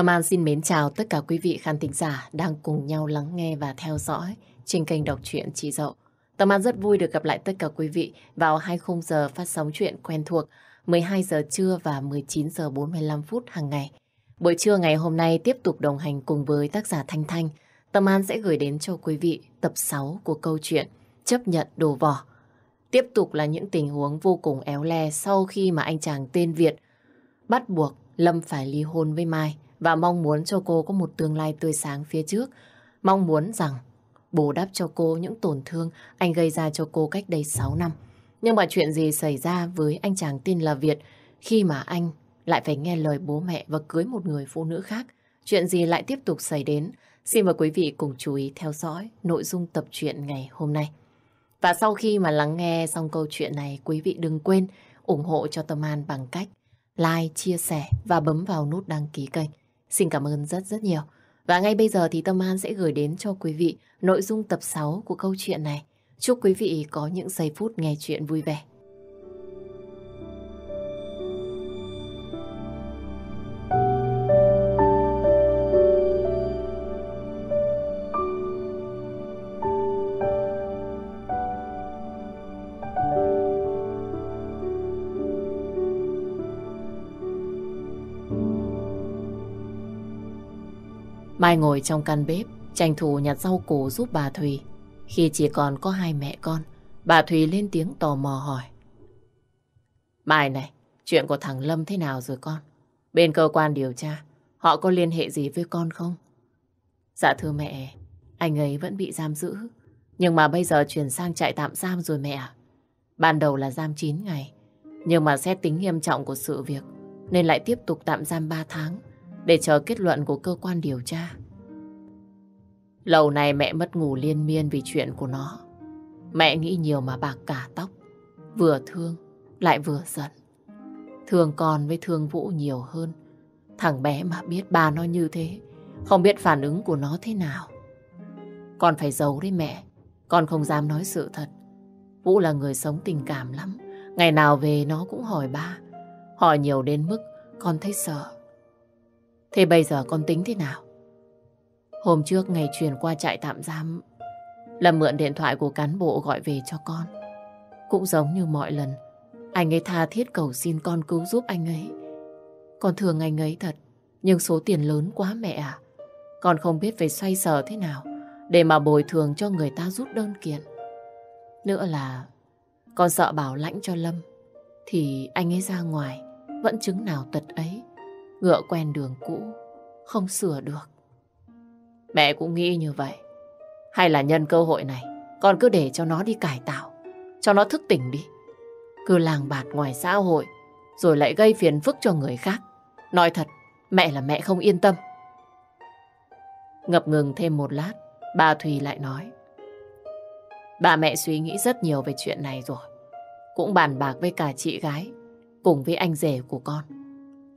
Tâm An xin mến chào tất cả quý vị khán thính giả đang cùng nhau lắng nghe và theo dõi trên kênh đọc truyện Chị Dậu. Tâm An rất vui được gặp lại tất cả quý vị vào 20 giờ phát sóng chuyện quen thuộc 12 giờ trưa và 19 giờ 45 phút hàng ngày. Buổi trưa ngày hôm nay tiếp tục đồng hành cùng với tác giả Thanh Thanh. Tâm An sẽ gửi đến cho quý vị tập 6 của câu chuyện Chấp nhận đồ vỏ. Tiếp tục là những tình huống vô cùng éo le sau khi mà anh chàng tên Việt bắt buộc Lâm phải ly hôn với Mai và mong muốn cho cô có một tương lai tươi sáng phía trước. Mong muốn rằng bù đắp cho cô những tổn thương anh gây ra cho cô cách đây 6 năm. Nhưng mà chuyện gì xảy ra với anh chàng tin là Việt khi mà anh lại phải nghe lời bố mẹ và cưới một người phụ nữ khác? Chuyện gì lại tiếp tục xảy đến? Xin mời quý vị cùng chú ý theo dõi nội dung tập truyện ngày hôm nay. Và sau khi mà lắng nghe xong câu chuyện này, quý vị đừng quên ủng hộ cho Tâm An bằng cách like, chia sẻ và bấm vào nút đăng ký kênh Xin cảm ơn rất rất nhiều. Và ngay bây giờ thì Tâm An sẽ gửi đến cho quý vị nội dung tập 6 của câu chuyện này. Chúc quý vị có những giây phút nghe chuyện vui vẻ. Mai ngồi trong căn bếp, tranh thủ nhặt rau củ giúp bà Thùy. Khi chỉ còn có hai mẹ con, bà Thùy lên tiếng tò mò hỏi. Mai này, chuyện của thằng Lâm thế nào rồi con? Bên cơ quan điều tra, họ có liên hệ gì với con không? Dạ thưa mẹ, anh ấy vẫn bị giam giữ, nhưng mà bây giờ chuyển sang trại tạm giam rồi mẹ Ban đầu là giam 9 ngày, nhưng mà xét tính nghiêm trọng của sự việc nên lại tiếp tục tạm giam 3 tháng để chờ kết luận của cơ quan điều tra. Lâu nay mẹ mất ngủ liên miên vì chuyện của nó. Mẹ nghĩ nhiều mà bạc cả tóc. Vừa thương, lại vừa giận. Thương con với thương Vũ nhiều hơn. Thằng bé mà biết ba nó như thế, không biết phản ứng của nó thế nào. Con phải giấu đấy mẹ, con không dám nói sự thật. Vũ là người sống tình cảm lắm, ngày nào về nó cũng hỏi ba. Hỏi nhiều đến mức con thấy sợ. Thế bây giờ con tính thế nào? Hôm trước ngày chuyển qua trại tạm giam, Lâm mượn điện thoại của cán bộ gọi về cho con. Cũng giống như mọi lần, anh ấy tha thiết cầu xin con cứu giúp anh ấy. Con thường anh ấy thật, nhưng số tiền lớn quá mẹ à. Con không biết phải xoay sở thế nào để mà bồi thường cho người ta rút đơn kiện. Nữa là con sợ bảo lãnh cho Lâm thì anh ấy ra ngoài vẫn chứng nào tật ấy. Ngựa quen đường cũ, không sửa được. Mẹ cũng nghĩ như vậy. Hay là nhân cơ hội này, con cứ để cho nó đi cải tạo, cho nó thức tỉnh đi. Cứ làng bạt ngoài xã hội, rồi lại gây phiền phức cho người khác. Nói thật, mẹ là mẹ không yên tâm. Ngập ngừng thêm một lát, bà Thùy lại nói. Bà mẹ suy nghĩ rất nhiều về chuyện này rồi. Cũng bàn bạc với cả chị gái, cùng với anh rể của con.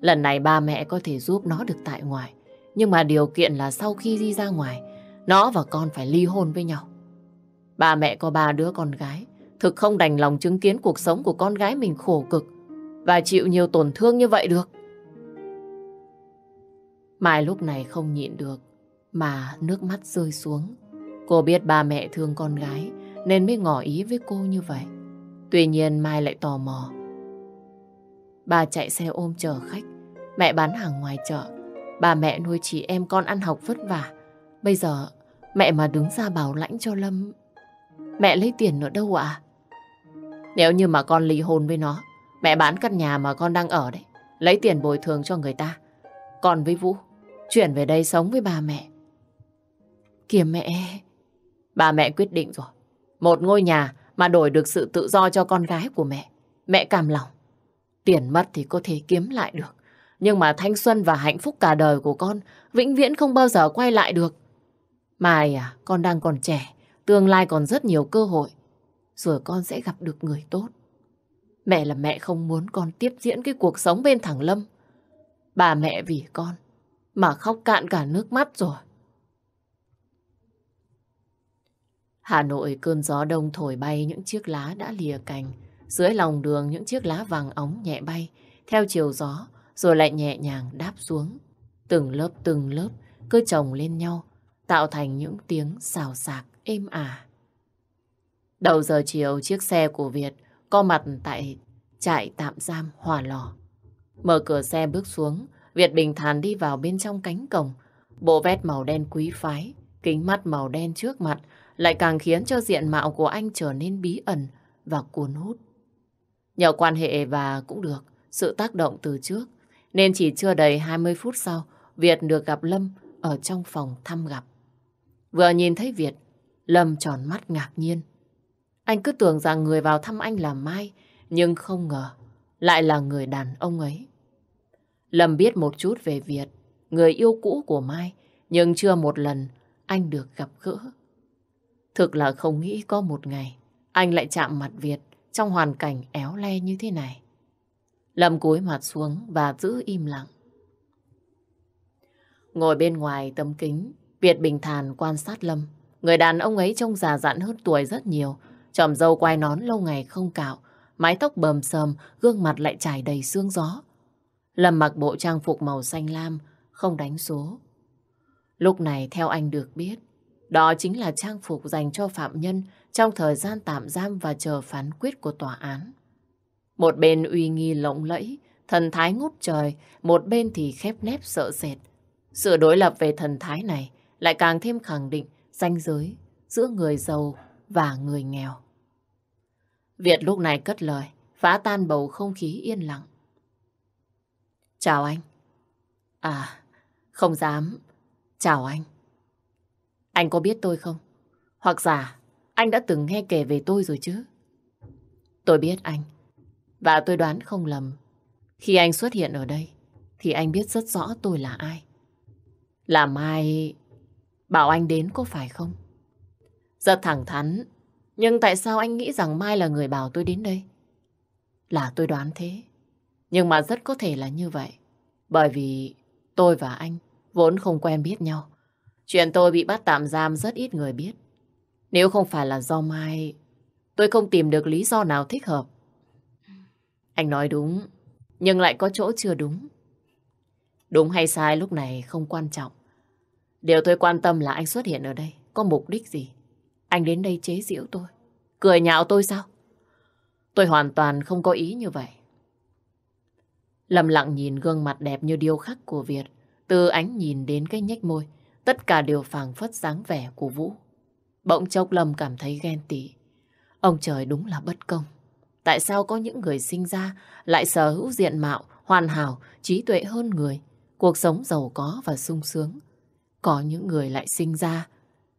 Lần này ba mẹ có thể giúp nó được tại ngoài. Nhưng mà điều kiện là sau khi đi ra ngoài, nó và con phải ly hôn với nhau. Ba mẹ có ba đứa con gái, thực không đành lòng chứng kiến cuộc sống của con gái mình khổ cực và chịu nhiều tổn thương như vậy được. Mai lúc này không nhịn được, mà nước mắt rơi xuống. Cô biết ba mẹ thương con gái, nên mới ngỏ ý với cô như vậy. Tuy nhiên Mai lại tò mò. Bà chạy xe ôm chờ khách, mẹ bán hàng ngoài chợ. Bà mẹ nuôi chị em con ăn học vất vả. Bây giờ mẹ mà đứng ra bảo lãnh cho Lâm, mẹ lấy tiền ở đâu ạ? Nếu như mà con ly hôn với nó, mẹ bán căn nhà mà con đang ở đấy, lấy tiền bồi thường cho người ta. Còn với Vũ, chuyển về đây sống với bà mẹ. Kìa mẹ, bà mẹ quyết định rồi. Một ngôi nhà mà đổi được sự tự do cho con gái của mẹ, mẹ cảm lòng. Tiền mất thì có thể kiếm lại được. Nhưng mà thanh xuân và hạnh phúc cả đời của con vĩnh viễn không bao giờ quay lại được. Mai à, con đang còn trẻ, tương lai còn rất nhiều cơ hội. Rồi con sẽ gặp được người tốt. Mẹ là mẹ không muốn con tiếp diễn cái cuộc sống bên thẳng Lâm. Bà mẹ vì con mà khóc cạn cả nước mắt rồi. Hà Nội cơn gió đông thổi bay những chiếc lá đã lìa cành. Dưới lòng đường những chiếc lá vàng óng nhẹ bay. Theo chiều gió, rồi lại nhẹ nhàng đáp xuống. Từng lớp từng lớp cứ chồng lên nhau, tạo thành những tiếng xào xạc êm ả. À. Đầu giờ chiều, chiếc xe của Việt có mặt tại trại tạm giam Hòa Lò. Mở cửa xe bước xuống, Việt bình thản đi vào bên trong cánh cổng. Bộ vét màu đen quý phái, kính mắt màu đen trước mặt lại càng khiến cho diện mạo của anh trở nên bí ẩn và cuốn hút. Nhờ quan hệ và cũng được sự tác động từ trước, nên chỉ chưa đầy 20 phút sau, Việt được gặp Lâm ở trong phòng thăm gặp. Vừa nhìn thấy Việt, Lâm tròn mắt ngạc nhiên. Anh cứ tưởng rằng người vào thăm anh là Mai, nhưng không ngờ lại là người đàn ông ấy. Lâm biết một chút về Việt, người yêu cũ của Mai, nhưng chưa một lần anh được gặp gỡ. Thực là không nghĩ có một ngày anh lại chạm mặt Việt trong hoàn cảnh éo le như thế này. Lâm cúi mặt xuống và giữ im lặng. Ngồi bên ngoài tấm kính, Việt bình thản quan sát Lâm. Người đàn ông ấy trông già dặn hơn tuổi rất nhiều, tròm dâu quai nón lâu ngày không cạo, mái tóc bờm sờm, gương mặt lại trải đầy sương gió. Lâm mặc bộ trang phục màu xanh lam, không đánh số. Lúc này theo anh được biết, đó chính là trang phục dành cho phạm nhân trong thời gian tạm giam và chờ phán quyết của tòa án. Một bên uy nghi lộng lẫy, thần thái ngút trời, một bên thì khép nép sợ sệt. Sự đối lập về thần thái này lại càng thêm khẳng định ranh giới giữa người giàu và người nghèo. Việt lúc này cất lời, phá tan bầu không khí yên lặng. Chào anh. À, không dám. Chào anh. Anh có biết tôi không? Hoặc giả, anh đã từng nghe kể về tôi rồi chứ? Tôi biết anh. Và tôi đoán không lầm. Khi anh xuất hiện ở đây, thì anh biết rất rõ tôi là ai. Là Mai bảo anh đến có phải không? Rất thẳng thắn, nhưng tại sao anh nghĩ rằng Mai là người bảo tôi đến đây? Là tôi đoán thế, nhưng mà rất có thể là như vậy. Bởi vì tôi và anh vốn không quen biết nhau. Chuyện tôi bị bắt tạm giam rất ít người biết. Nếu không phải là do Mai, tôi không tìm được lý do nào thích hợp anh nói đúng, nhưng lại có chỗ chưa đúng. Đúng hay sai lúc này không quan trọng. Điều tôi quan tâm là anh xuất hiện ở đây, có mục đích gì? Anh đến đây chế giễu tôi, cười nhạo tôi sao? Tôi hoàn toàn không có ý như vậy. Lâm lặng nhìn gương mặt đẹp như điêu khắc của Việt, từ ánh nhìn đến cái nhếch môi, tất cả đều phảng phất dáng vẻ của Vũ. Bỗng chốc Lâm cảm thấy ghen tị. Ông trời đúng là bất công. Tại sao có những người sinh ra lại sở hữu diện mạo, hoàn hảo, trí tuệ hơn người, cuộc sống giàu có và sung sướng? Có những người lại sinh ra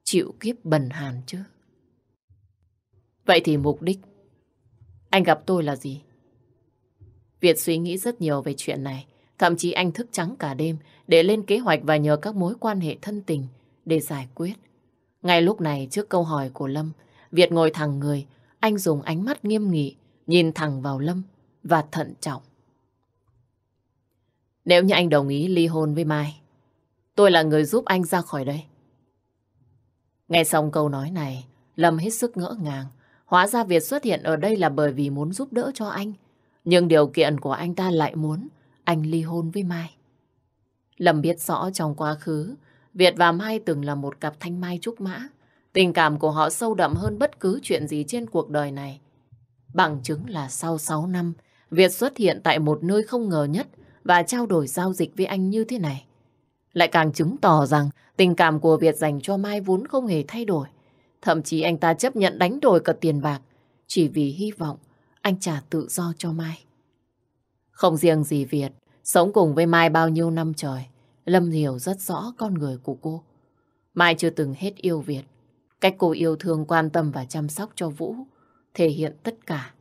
chịu kiếp bần hàn chứ. Vậy thì mục đích anh gặp tôi là gì? Việt suy nghĩ rất nhiều về chuyện này. Thậm chí anh thức trắng cả đêm để lên kế hoạch và nhờ các mối quan hệ thân tình để giải quyết. Ngay lúc này trước câu hỏi của Lâm, Việt ngồi thẳng người, anh dùng ánh mắt nghiêm nghị nhìn thẳng vào Lâm và thận trọng. Nếu như anh đồng ý ly hôn với Mai, tôi là người giúp anh ra khỏi đây. Nghe xong câu nói này, Lâm hết sức ngỡ ngàng. Hóa ra việc xuất hiện ở đây là bởi vì muốn giúp đỡ cho anh. Nhưng điều kiện của anh ta lại muốn anh ly hôn với Mai. Lâm biết rõ trong quá khứ, Việt và Mai từng là một cặp thanh mai trúc mã. Tình cảm của họ sâu đậm hơn bất cứ chuyện gì trên cuộc đời này. Bằng chứng là sau 6 năm, Việt xuất hiện tại một nơi không ngờ nhất và trao đổi giao dịch với anh như thế này. Lại càng chứng tỏ rằng tình cảm của Việt dành cho Mai vốn không hề thay đổi. Thậm chí anh ta chấp nhận đánh đổi cả tiền bạc chỉ vì hy vọng anh trả tự do cho Mai. Không riêng gì Việt, sống cùng với Mai bao nhiêu năm trời, Lâm hiểu rất rõ con người của cô. Mai chưa từng hết yêu Việt. Cách cô yêu thương quan tâm và chăm sóc cho Vũ thể hiện tất cả.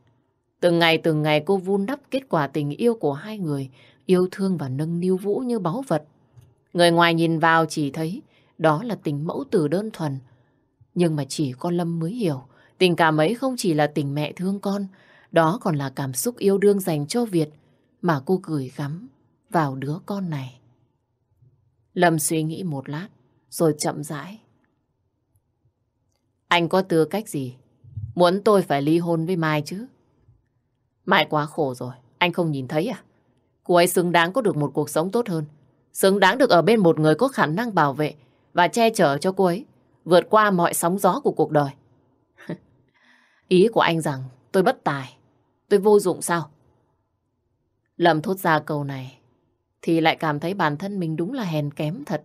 Từng ngày từng ngày cô vun đắp kết quả tình yêu của hai người, yêu thương và nâng niu Vũ như báu vật. Người ngoài nhìn vào chỉ thấy đó là tình mẫu tử đơn thuần. Nhưng mà chỉ có Lâm mới hiểu, tình cảm ấy không chỉ là tình mẹ thương con, đó còn là cảm xúc yêu đương dành cho Việt mà cô gửi gắm vào đứa con này. Lâm suy nghĩ một lát, rồi chậm rãi. Anh có tư cách gì Muốn tôi phải ly hôn với Mai chứ. Mai quá khổ rồi, anh không nhìn thấy à? Cô ấy xứng đáng có được một cuộc sống tốt hơn. Xứng đáng được ở bên một người có khả năng bảo vệ và che chở cho cô ấy vượt qua mọi sóng gió của cuộc đời. Ý của anh rằng tôi bất tài, tôi vô dụng sao? Lầm thốt ra câu này thì lại cảm thấy bản thân mình đúng là hèn kém thật.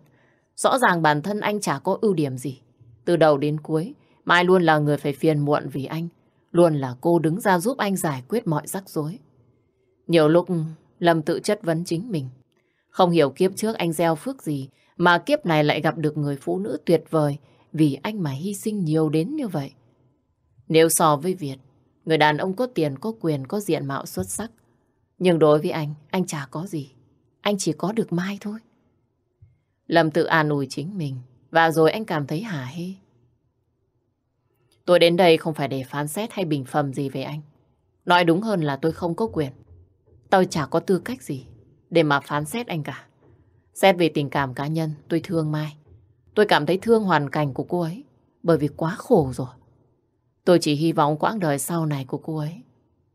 Rõ ràng bản thân anh chả có ưu điểm gì. Từ đầu đến cuối, Mai luôn là người phải phiền muộn vì anh. Luôn là cô đứng ra giúp anh giải quyết mọi rắc rối. Nhiều lúc Lâm tự chất vấn chính mình. Không hiểu kiếp trước anh gieo phước gì mà kiếp này lại gặp được người phụ nữ tuyệt vời vì anh mà hy sinh nhiều đến như vậy. Nếu so với Việt, người đàn ông có tiền, có quyền, có diện mạo xuất sắc. Nhưng đối với anh, anh chả có gì. Anh chỉ có được Mai thôi. Lâm tự an ủi chính mình và rồi anh cảm thấy hả hê. Tôi đến đây không phải để phán xét hay bình phẩm gì về anh. Nói đúng hơn là tôi không có quyền. Tôi chả có tư cách gì để mà phán xét anh cả. Xét về tình cảm cá nhân, tôi thương Mai. Tôi cảm thấy thương hoàn cảnh của cô ấy bởi vì quá khổ rồi. Tôi chỉ hy vọng quãng đời sau này của cô ấy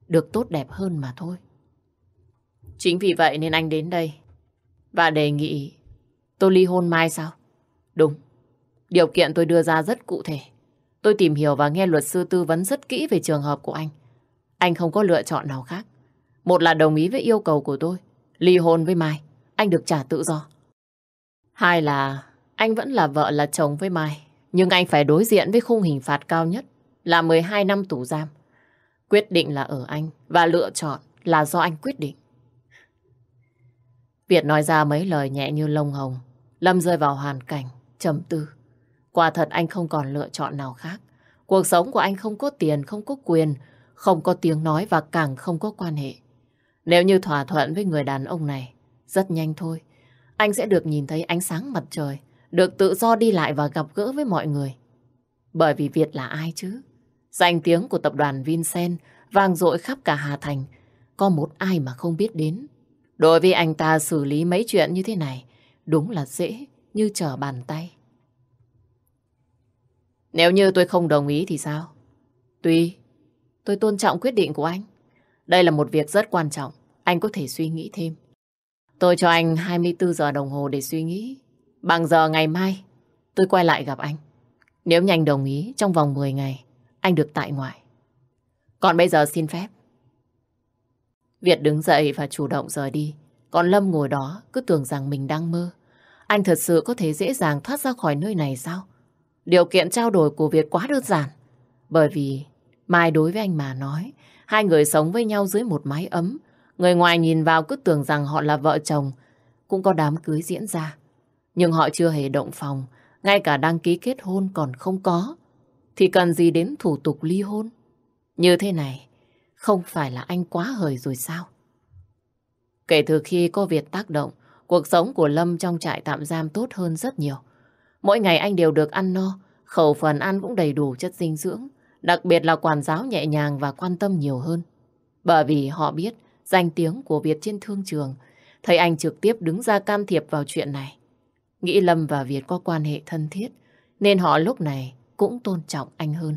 được tốt đẹp hơn mà thôi. Chính vì vậy nên anh đến đây và đề nghị tôi ly hôn Mai sao? Đúng, điều kiện tôi đưa ra rất cụ thể. Tôi tìm hiểu và nghe luật sư tư vấn rất kỹ về trường hợp của anh. Anh không có lựa chọn nào khác. Một là đồng ý với yêu cầu của tôi, ly hôn với Mai, anh được trả tự do. Hai là anh vẫn là vợ là chồng với Mai, nhưng anh phải đối diện với khung hình phạt cao nhất là 12 năm tù giam. Quyết định là ở anh và lựa chọn là do anh quyết định. Việt nói ra mấy lời nhẹ như lông hồng, Lâm rơi vào hoàn cảnh trầm tư. Quả thật anh không còn lựa chọn nào khác. Cuộc sống của anh không có tiền, không có quyền, không có tiếng nói và càng không có quan hệ. Nếu như thỏa thuận với người đàn ông này, rất nhanh thôi, anh sẽ được nhìn thấy ánh sáng mặt trời, được tự do đi lại và gặp gỡ với mọi người. Bởi vì Việt là ai chứ? Danh tiếng của tập đoàn Vincent vang dội khắp cả Hà Thành, có một ai mà không biết đến. Đối với anh ta xử lý mấy chuyện như thế này, đúng là dễ như trở bàn tay. Nếu như tôi không đồng ý thì sao? Tuy tôi tôn trọng quyết định của anh. Đây là một việc rất quan trọng. Anh có thể suy nghĩ thêm. Tôi cho anh 24 giờ đồng hồ để suy nghĩ. Bằng giờ ngày mai, tôi quay lại gặp anh. Nếu nhanh đồng ý, trong vòng 10 ngày, anh được tại ngoại. Còn bây giờ xin phép. Việt đứng dậy và chủ động rời đi. Còn Lâm ngồi đó cứ tưởng rằng mình đang mơ. Anh thật sự có thể dễ dàng thoát ra khỏi nơi này sao? Điều kiện trao đổi của Việt quá đơn giản. Bởi vì Mai đối với anh mà nói, hai người sống với nhau dưới một mái ấm. Người ngoài nhìn vào cứ tưởng rằng họ là vợ chồng, cũng có đám cưới diễn ra. Nhưng họ chưa hề động phòng, ngay cả đăng ký kết hôn còn không có. Thì cần gì đến thủ tục ly hôn? Như thế này, không phải là anh quá hời rồi sao? Kể từ khi cô Việt tác động, cuộc sống của Lâm trong trại tạm giam tốt hơn rất nhiều. Mỗi ngày anh đều được ăn no, khẩu phần ăn cũng đầy đủ chất dinh dưỡng, đặc biệt là quản giáo nhẹ nhàng và quan tâm nhiều hơn. Bởi vì họ biết danh tiếng của Việt trên thương trường, thấy anh trực tiếp đứng ra can thiệp vào chuyện này. Nghĩ Lâm và Việt có quan hệ thân thiết, nên họ lúc này cũng tôn trọng anh hơn.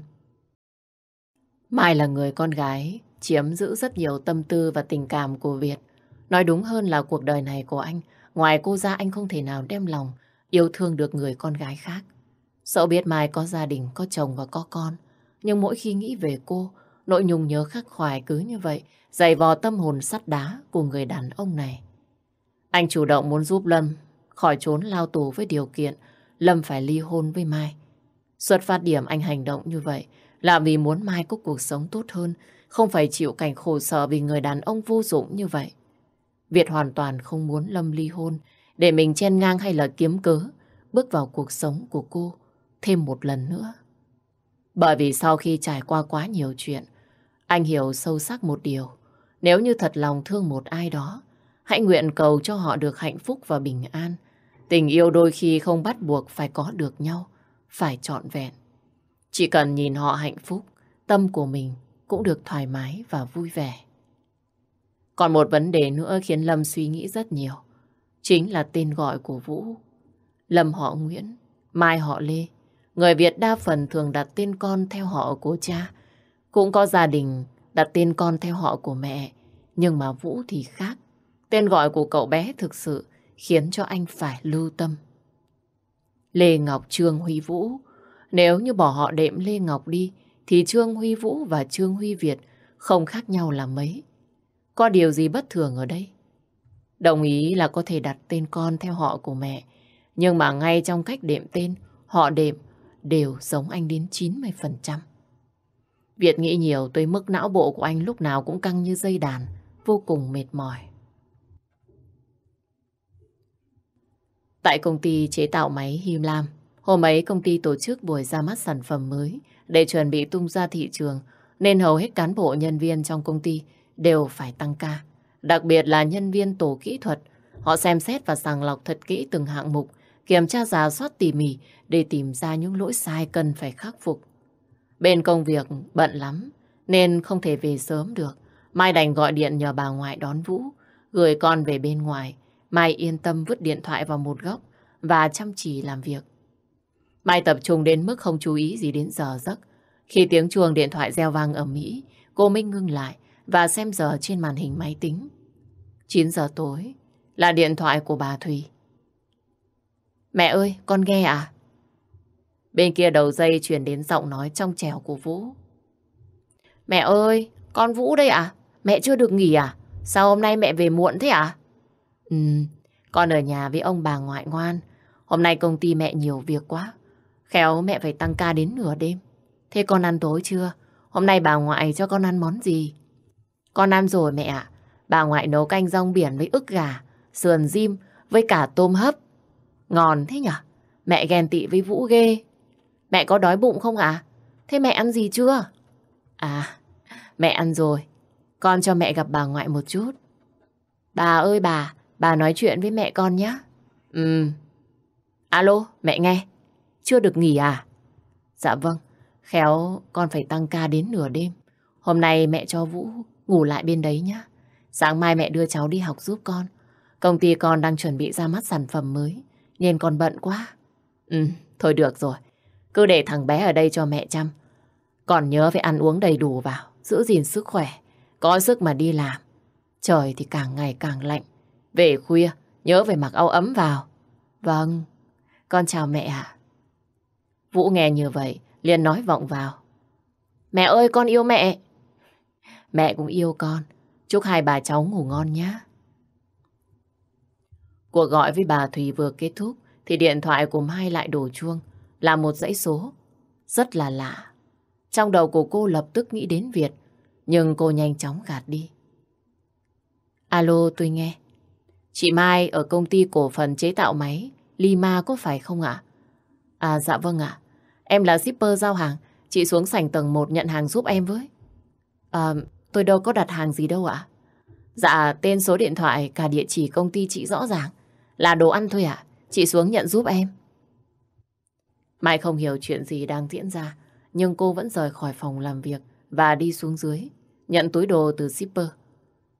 Mai là người con gái, chiếm giữ rất nhiều tâm tư và tình cảm của Việt. Nói đúng hơn là cuộc đời này của anh, ngoài cô ra anh không thể nào đem lòng yêu thương được người con gái khác. Sợ biết Mai có gia đình, có chồng và có con, nhưng mỗi khi nghĩ về cô, nỗi nhung nhớ khắc khoải cứ như vậy, dày vò tâm hồn sắt đá của người đàn ông này. Anh chủ động muốn giúp Lâm khỏi trốn lao tù với điều kiện Lâm phải ly hôn với Mai. Xuất phát điểm anh hành động như vậy là vì muốn Mai có cuộc sống tốt hơn, không phải chịu cảnh khổ sở vì người đàn ông vô dụng như vậy. Việt hoàn toàn không muốn Lâm ly hôn để mình chen ngang hay là kiếm cớ bước vào cuộc sống của cô thêm một lần nữa. Bởi vì sau khi trải qua quá nhiều chuyện, anh hiểu sâu sắc một điều. Nếu như thật lòng thương một ai đó, hãy nguyện cầu cho họ được hạnh phúc và bình an. Tình yêu đôi khi không bắt buộc phải có được nhau, phải trọn vẹn. Chỉ cần nhìn họ hạnh phúc, tâm của mình cũng được thoải mái và vui vẻ. Còn một vấn đề nữa khiến Lâm suy nghĩ rất nhiều chính là tên gọi của Vũ. Lâm họ Nguyễn, Mai họ Lê. Người Việt đa phần thường đặt tên con theo họ của cha. Cũng có gia đình đặt tên con theo họ của mẹ. Nhưng mà Vũ thì khác. Tên gọi của cậu bé thực sự khiến cho anh phải lưu tâm. Lê Ngọc Trương Huy Vũ Nếu như bỏ họ đệm Lê Ngọc đi thì Trương Huy Vũ và Trương Huy Việt không khác nhau là mấy. Có điều gì bất thường ở đây? Đồng ý là có thể đặt tên con theo họ của mẹ. Nhưng mà ngay trong cách đệm tên, họ đệm đều giống anh đến 90%. Việt nghĩ nhiều tới mức não bộ của anh lúc nào cũng căng như dây đàn, vô cùng mệt mỏi. Tại công ty chế tạo máy Him Lam, hôm ấy công ty tổ chức buổi ra mắt sản phẩm mới để chuẩn bị tung ra thị trường, nên hầu hết cán bộ nhân viên trong công ty đều phải tăng ca. Đặc biệt là nhân viên tổ kỹ thuật, họ xem xét và sàng lọc thật kỹ từng hạng mục, kiểm tra giả soát tỉ mỉ để tìm ra những lỗi sai cần phải khắc phục. Bên công việc bận lắm, nên không thể về sớm được. Mai đành gọi điện nhờ bà ngoại đón Vũ, gửi con về bên ngoài. Mai yên tâm vứt điện thoại vào một góc và chăm chỉ làm việc. Mai tập trung đến mức không chú ý gì đến giờ giấc. Khi tiếng chuông điện thoại reo vang ở Mỹ, cô Minh ngưng lại và xem giờ trên màn hình máy tính. 9 giờ tối là điện thoại của bà Thùy. Mẹ ơi, con nghe à? Bên kia đầu dây truyền đến giọng nói trong trẻo của Vũ. Mẹ ơi, con Vũ đây à? Mẹ chưa được nghỉ à? Sao hôm nay mẹ về muộn thế à? Ừ, con ở nhà với ông bà ngoại ngoan. Hôm nay công ty mẹ nhiều việc quá. Khéo mẹ phải tăng ca đến nửa đêm. Thế con ăn tối chưa? Hôm nay bà ngoại cho con ăn món gì? Con ăn rồi mẹ ạ. À. Bà ngoại nấu canh rong biển với ức gà, sườn diêm với cả tôm hấp. Ngon thế nhở? Mẹ ghen tị với Vũ ghê. Mẹ có đói bụng không ạ? À? Thế mẹ ăn gì chưa? À, mẹ ăn rồi. Con cho mẹ gặp bà ngoại một chút. Bà ơi bà, bà nói chuyện với mẹ con nhé. Ừ. Alo, mẹ nghe. Chưa được nghỉ à? Dạ vâng, khéo con phải tăng ca đến nửa đêm. Hôm nay mẹ cho Vũ ngủ lại bên đấy nhé. Sáng mai mẹ đưa cháu đi học giúp con. Công ty con đang chuẩn bị ra mắt sản phẩm mới, nên con bận quá. Ừ, thôi được rồi. Cứ để thằng bé ở đây cho mẹ chăm. Còn nhớ phải ăn uống đầy đủ vào, giữ gìn sức khỏe, có sức mà đi làm. Trời thì càng ngày càng lạnh. Về khuya, nhớ về mặc áo ấm vào. Vâng, con chào mẹ ạ. Vũ nghe như vậy, liền nói vọng vào. Mẹ ơi, con yêu mẹ. Mẹ cũng yêu con, Chúc hai bà cháu ngủ ngon nhé. Cuộc gọi với bà Thùy vừa kết thúc thì điện thoại của Mai lại đổ chuông là một dãy số. Rất là lạ. Trong đầu của cô lập tức nghĩ đến Việt nhưng cô nhanh chóng gạt đi. Alo tôi nghe. Chị Mai ở công ty cổ phần chế tạo máy Lima có phải không ạ? À? dạ vâng ạ. Em là shipper giao hàng. Chị xuống sảnh tầng 1 nhận hàng giúp em với. À, Tôi đâu có đặt hàng gì đâu ạ. Dạ, tên số điện thoại, cả địa chỉ công ty chị rõ ràng. Là đồ ăn thôi ạ. Chị xuống nhận giúp em. Mai không hiểu chuyện gì đang diễn ra, nhưng cô vẫn rời khỏi phòng làm việc và đi xuống dưới, nhận túi đồ từ shipper.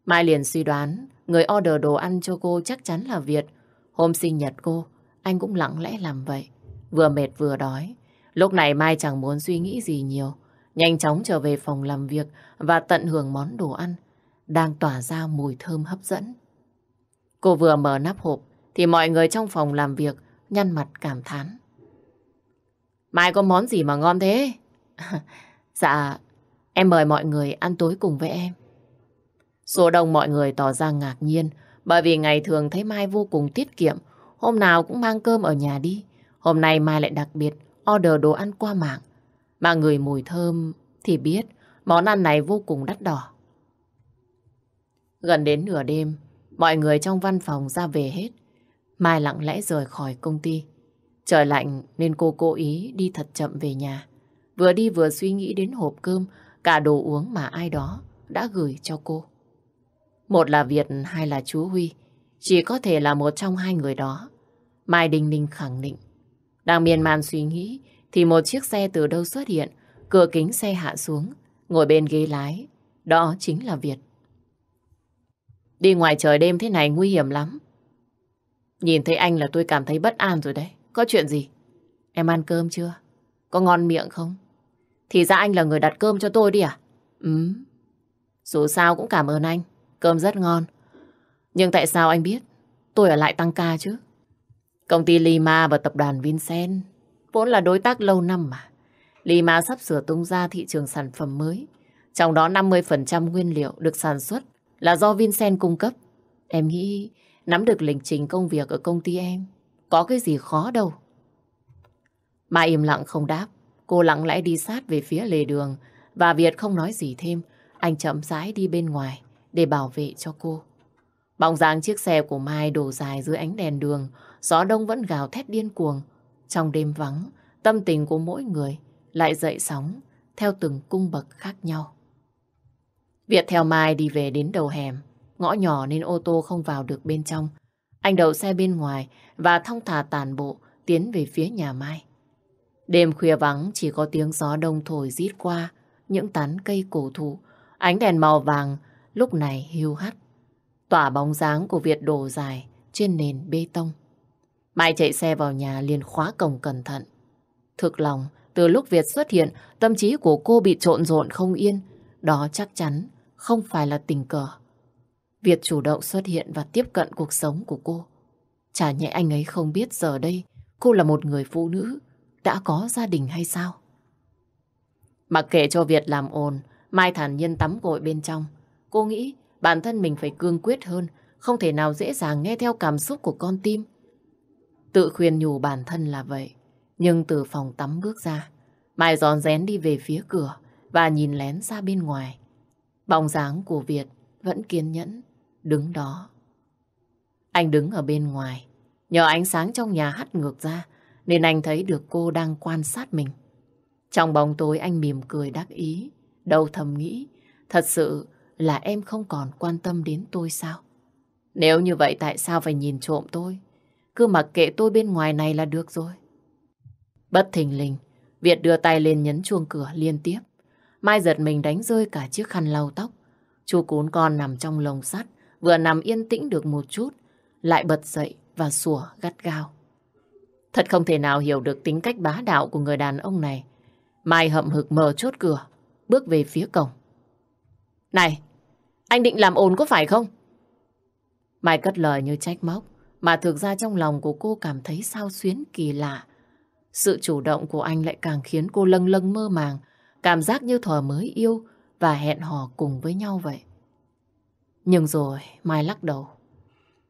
Mai liền suy đoán, người order đồ ăn cho cô chắc chắn là Việt. Hôm sinh nhật cô, anh cũng lặng lẽ làm vậy. Vừa mệt vừa đói. Lúc này Mai chẳng muốn suy nghĩ gì nhiều nhanh chóng trở về phòng làm việc và tận hưởng món đồ ăn đang tỏa ra mùi thơm hấp dẫn. Cô vừa mở nắp hộp thì mọi người trong phòng làm việc nhăn mặt cảm thán. Mai có món gì mà ngon thế? dạ, em mời mọi người ăn tối cùng với em. Số đông mọi người tỏ ra ngạc nhiên bởi vì ngày thường thấy Mai vô cùng tiết kiệm, hôm nào cũng mang cơm ở nhà đi. Hôm nay Mai lại đặc biệt order đồ ăn qua mạng mà người mùi thơm thì biết món ăn này vô cùng đắt đỏ. Gần đến nửa đêm, mọi người trong văn phòng ra về hết. Mai lặng lẽ rời khỏi công ty. Trời lạnh nên cô cố ý đi thật chậm về nhà. Vừa đi vừa suy nghĩ đến hộp cơm, cả đồ uống mà ai đó đã gửi cho cô. Một là Việt, hai là chú Huy. Chỉ có thể là một trong hai người đó. Mai Đình Ninh khẳng định. Đang miên man suy nghĩ thì một chiếc xe từ đâu xuất hiện, cửa kính xe hạ xuống, ngồi bên ghế lái. Đó chính là Việt. Đi ngoài trời đêm thế này nguy hiểm lắm. Nhìn thấy anh là tôi cảm thấy bất an rồi đấy. Có chuyện gì? Em ăn cơm chưa? Có ngon miệng không? Thì ra anh là người đặt cơm cho tôi đi à? Ừ. Dù sao cũng cảm ơn anh. Cơm rất ngon. Nhưng tại sao anh biết tôi ở lại tăng ca chứ? Công ty Lima và tập đoàn Vincent vốn là đối tác lâu năm mà. Lima sắp sửa tung ra thị trường sản phẩm mới. Trong đó 50% nguyên liệu được sản xuất là do Vincent cung cấp. Em nghĩ nắm được lịch trình công việc ở công ty em có cái gì khó đâu. Mà im lặng không đáp, cô lặng lẽ đi sát về phía lề đường và Việt không nói gì thêm. Anh chậm rãi đi bên ngoài để bảo vệ cho cô. Bóng dáng chiếc xe của Mai đổ dài dưới ánh đèn đường, gió đông vẫn gào thét điên cuồng. Trong đêm vắng, tâm tình của mỗi người lại dậy sóng theo từng cung bậc khác nhau. Việt theo Mai đi về đến đầu hẻm, ngõ nhỏ nên ô tô không vào được bên trong. Anh đậu xe bên ngoài và thong thả tàn bộ tiến về phía nhà Mai. Đêm khuya vắng chỉ có tiếng gió đông thổi rít qua những tán cây cổ thụ, ánh đèn màu vàng lúc này hiu hắt. Tỏa bóng dáng của Việt đổ dài trên nền bê tông. Mai chạy xe vào nhà liền khóa cổng cẩn thận. Thực lòng, từ lúc Việt xuất hiện, tâm trí của cô bị trộn rộn không yên. Đó chắc chắn không phải là tình cờ. Việt chủ động xuất hiện và tiếp cận cuộc sống của cô. Chả nhẽ anh ấy không biết giờ đây cô là một người phụ nữ đã có gia đình hay sao? Mặc kệ cho Việt làm ồn, Mai thản nhiên tắm gội bên trong. Cô nghĩ bản thân mình phải cương quyết hơn, không thể nào dễ dàng nghe theo cảm xúc của con tim. Tự khuyên nhủ bản thân là vậy. Nhưng từ phòng tắm bước ra, Mai giòn rén đi về phía cửa và nhìn lén ra bên ngoài. Bóng dáng của Việt vẫn kiên nhẫn, đứng đó. Anh đứng ở bên ngoài, nhờ ánh sáng trong nhà hắt ngược ra, nên anh thấy được cô đang quan sát mình. Trong bóng tối anh mỉm cười đắc ý, đầu thầm nghĩ, thật sự là em không còn quan tâm đến tôi sao? Nếu như vậy tại sao phải nhìn trộm tôi? Cứ mặc kệ tôi bên ngoài này là được rồi. Bất thình lình, Việt đưa tay lên nhấn chuông cửa liên tiếp. Mai giật mình đánh rơi cả chiếc khăn lau tóc. Chú cún con nằm trong lồng sắt, vừa nằm yên tĩnh được một chút, lại bật dậy và sủa gắt gao. Thật không thể nào hiểu được tính cách bá đạo của người đàn ông này. Mai hậm hực mở chốt cửa, bước về phía cổng. Này, anh định làm ồn có phải không? Mai cất lời như trách móc mà thực ra trong lòng của cô cảm thấy sao xuyến kỳ lạ. Sự chủ động của anh lại càng khiến cô lâng lâng mơ màng, cảm giác như thỏa mới yêu và hẹn hò cùng với nhau vậy. Nhưng rồi Mai lắc đầu,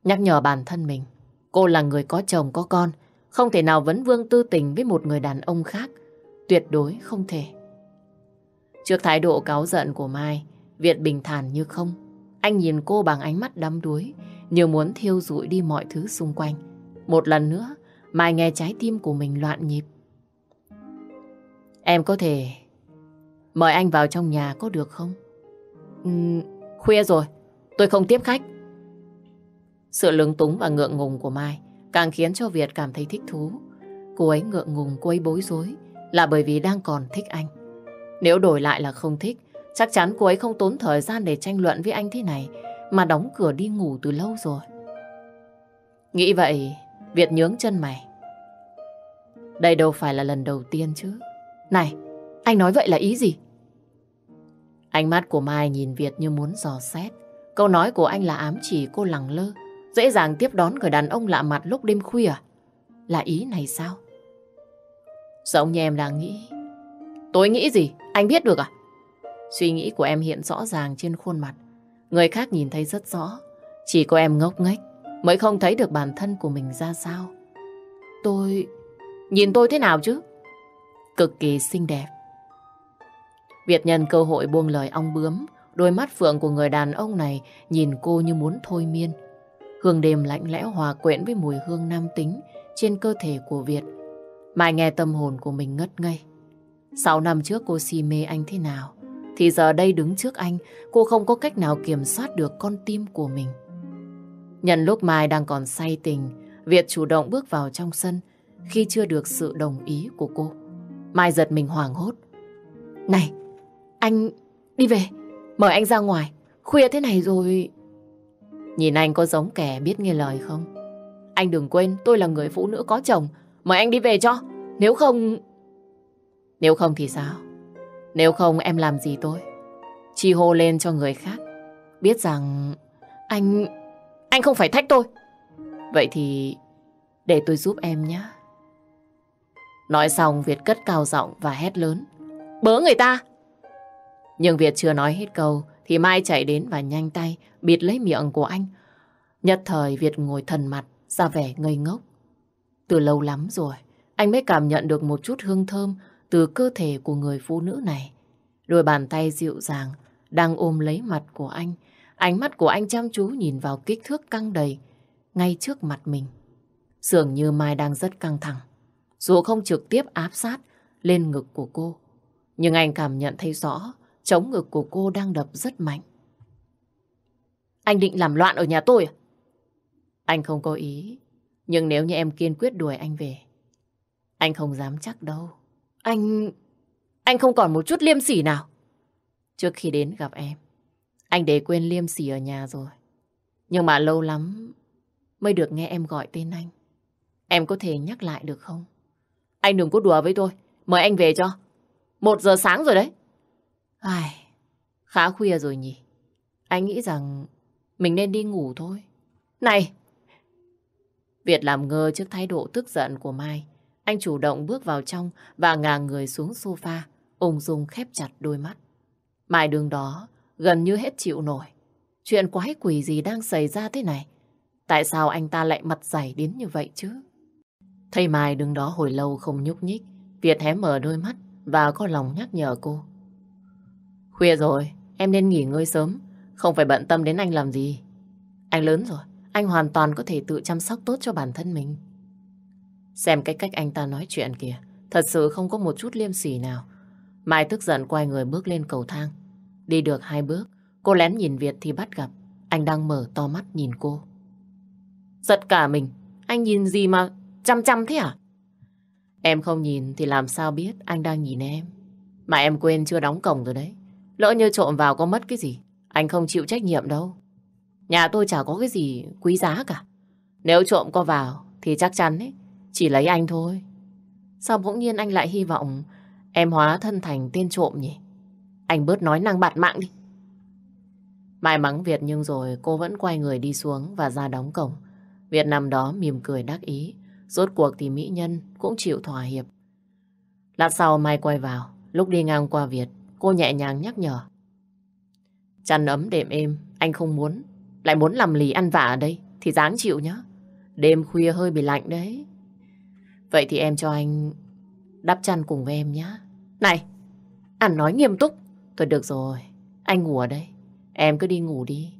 nhắc nhở bản thân mình, cô là người có chồng có con, không thể nào vấn vương tư tình với một người đàn ông khác, tuyệt đối không thể. Trước thái độ cáo giận của Mai, Việt bình thản như không, anh nhìn cô bằng ánh mắt đắm đuối, như muốn thiêu rụi đi mọi thứ xung quanh. Một lần nữa, Mai nghe trái tim của mình loạn nhịp. Em có thể mời anh vào trong nhà có được không? Uhm, khuya rồi, tôi không tiếp khách. Sự lúng túng và ngượng ngùng của Mai càng khiến cho Việt cảm thấy thích thú. Cô ấy ngượng ngùng, cô ấy bối rối là bởi vì đang còn thích anh. Nếu đổi lại là không thích, chắc chắn cô ấy không tốn thời gian để tranh luận với anh thế này mà đóng cửa đi ngủ từ lâu rồi. Nghĩ vậy, Việt nhướng chân mày. Đây đâu phải là lần đầu tiên chứ. Này, anh nói vậy là ý gì? Ánh mắt của Mai nhìn Việt như muốn dò xét. Câu nói của anh là ám chỉ cô lẳng lơ, dễ dàng tiếp đón người đàn ông lạ mặt lúc đêm khuya. Là ý này sao? Giọng như em đang nghĩ. Tôi nghĩ gì? Anh biết được à? Suy nghĩ của em hiện rõ ràng trên khuôn mặt Người khác nhìn thấy rất rõ, chỉ có em ngốc nghếch mới không thấy được bản thân của mình ra sao. Tôi... Nhìn tôi thế nào chứ? Cực kỳ xinh đẹp. Việt nhân cơ hội buông lời ong bướm, đôi mắt phượng của người đàn ông này nhìn cô như muốn thôi miên. Hương đêm lạnh lẽo hòa quyện với mùi hương nam tính trên cơ thể của Việt. Mai nghe tâm hồn của mình ngất ngây. Sáu năm trước cô si mê anh thế nào? thì giờ đây đứng trước anh, cô không có cách nào kiểm soát được con tim của mình. Nhân lúc Mai đang còn say tình, Việt chủ động bước vào trong sân khi chưa được sự đồng ý của cô. Mai giật mình hoảng hốt. Này, anh đi về, mời anh ra ngoài, khuya thế này rồi... Nhìn anh có giống kẻ biết nghe lời không? Anh đừng quên tôi là người phụ nữ có chồng, mời anh đi về cho, nếu không... Nếu không thì sao? Nếu không em làm gì tôi? Chi hô lên cho người khác. Biết rằng anh... Anh không phải thách tôi. Vậy thì để tôi giúp em nhé. Nói xong Việt cất cao giọng và hét lớn. Bớ người ta! Nhưng Việt chưa nói hết câu thì Mai chạy đến và nhanh tay bịt lấy miệng của anh. Nhất thời Việt ngồi thần mặt ra vẻ ngây ngốc. Từ lâu lắm rồi anh mới cảm nhận được một chút hương thơm từ cơ thể của người phụ nữ này. Đôi bàn tay dịu dàng đang ôm lấy mặt của anh. Ánh mắt của anh chăm chú nhìn vào kích thước căng đầy ngay trước mặt mình. Dường như Mai đang rất căng thẳng. Dù không trực tiếp áp sát lên ngực của cô, nhưng anh cảm nhận thấy rõ chống ngực của cô đang đập rất mạnh. Anh định làm loạn ở nhà tôi à? Anh không có ý, nhưng nếu như em kiên quyết đuổi anh về, anh không dám chắc đâu. Anh... Anh không còn một chút liêm sỉ nào. Trước khi đến gặp em, anh để quên liêm sỉ ở nhà rồi. Nhưng mà lâu lắm mới được nghe em gọi tên anh. Em có thể nhắc lại được không? Anh đừng có đùa với tôi. Mời anh về cho. Một giờ sáng rồi đấy. Ai, khá khuya rồi nhỉ. Anh nghĩ rằng mình nên đi ngủ thôi. Này! Việt làm ngơ trước thái độ tức giận của Mai. Anh chủ động bước vào trong và ngả người xuống sofa, ung dung khép chặt đôi mắt. Mai đường đó gần như hết chịu nổi. Chuyện quái quỷ gì đang xảy ra thế này? Tại sao anh ta lại mặt dày đến như vậy chứ? Thầy Mai đứng đó hồi lâu không nhúc nhích. Việt hé mở đôi mắt và có lòng nhắc nhở cô. Khuya rồi, em nên nghỉ ngơi sớm. Không phải bận tâm đến anh làm gì. Anh lớn rồi, anh hoàn toàn có thể tự chăm sóc tốt cho bản thân mình. Xem cái cách anh ta nói chuyện kìa, thật sự không có một chút liêm sỉ nào. Mai tức giận quay người bước lên cầu thang. Đi được hai bước, cô lén nhìn Việt thì bắt gặp. Anh đang mở to mắt nhìn cô. Giật cả mình, anh nhìn gì mà chăm chăm thế à? Em không nhìn thì làm sao biết anh đang nhìn em. Mà em quên chưa đóng cổng rồi đấy. Lỡ như trộm vào có mất cái gì, anh không chịu trách nhiệm đâu. Nhà tôi chả có cái gì quý giá cả. Nếu trộm có vào thì chắc chắn ấy, chỉ lấy anh thôi. Sao bỗng nhiên anh lại hy vọng em hóa thân thành tên trộm nhỉ? Anh bớt nói năng bạt mạng đi. may mắn Việt nhưng rồi cô vẫn quay người đi xuống và ra đóng cổng. Việt nằm đó mỉm cười đắc ý. Rốt cuộc thì mỹ nhân cũng chịu thỏa hiệp. Lát sau Mai quay vào. Lúc đi ngang qua Việt, cô nhẹ nhàng nhắc nhở. Chăn ấm đệm êm, anh không muốn. Lại muốn làm lì ăn vả ở đây thì dáng chịu nhá. Đêm khuya hơi bị lạnh đấy. Vậy thì em cho anh đắp chăn cùng với em nhé. Này, anh nói nghiêm túc. Thôi được rồi, anh ngủ ở đây. Em cứ đi ngủ đi.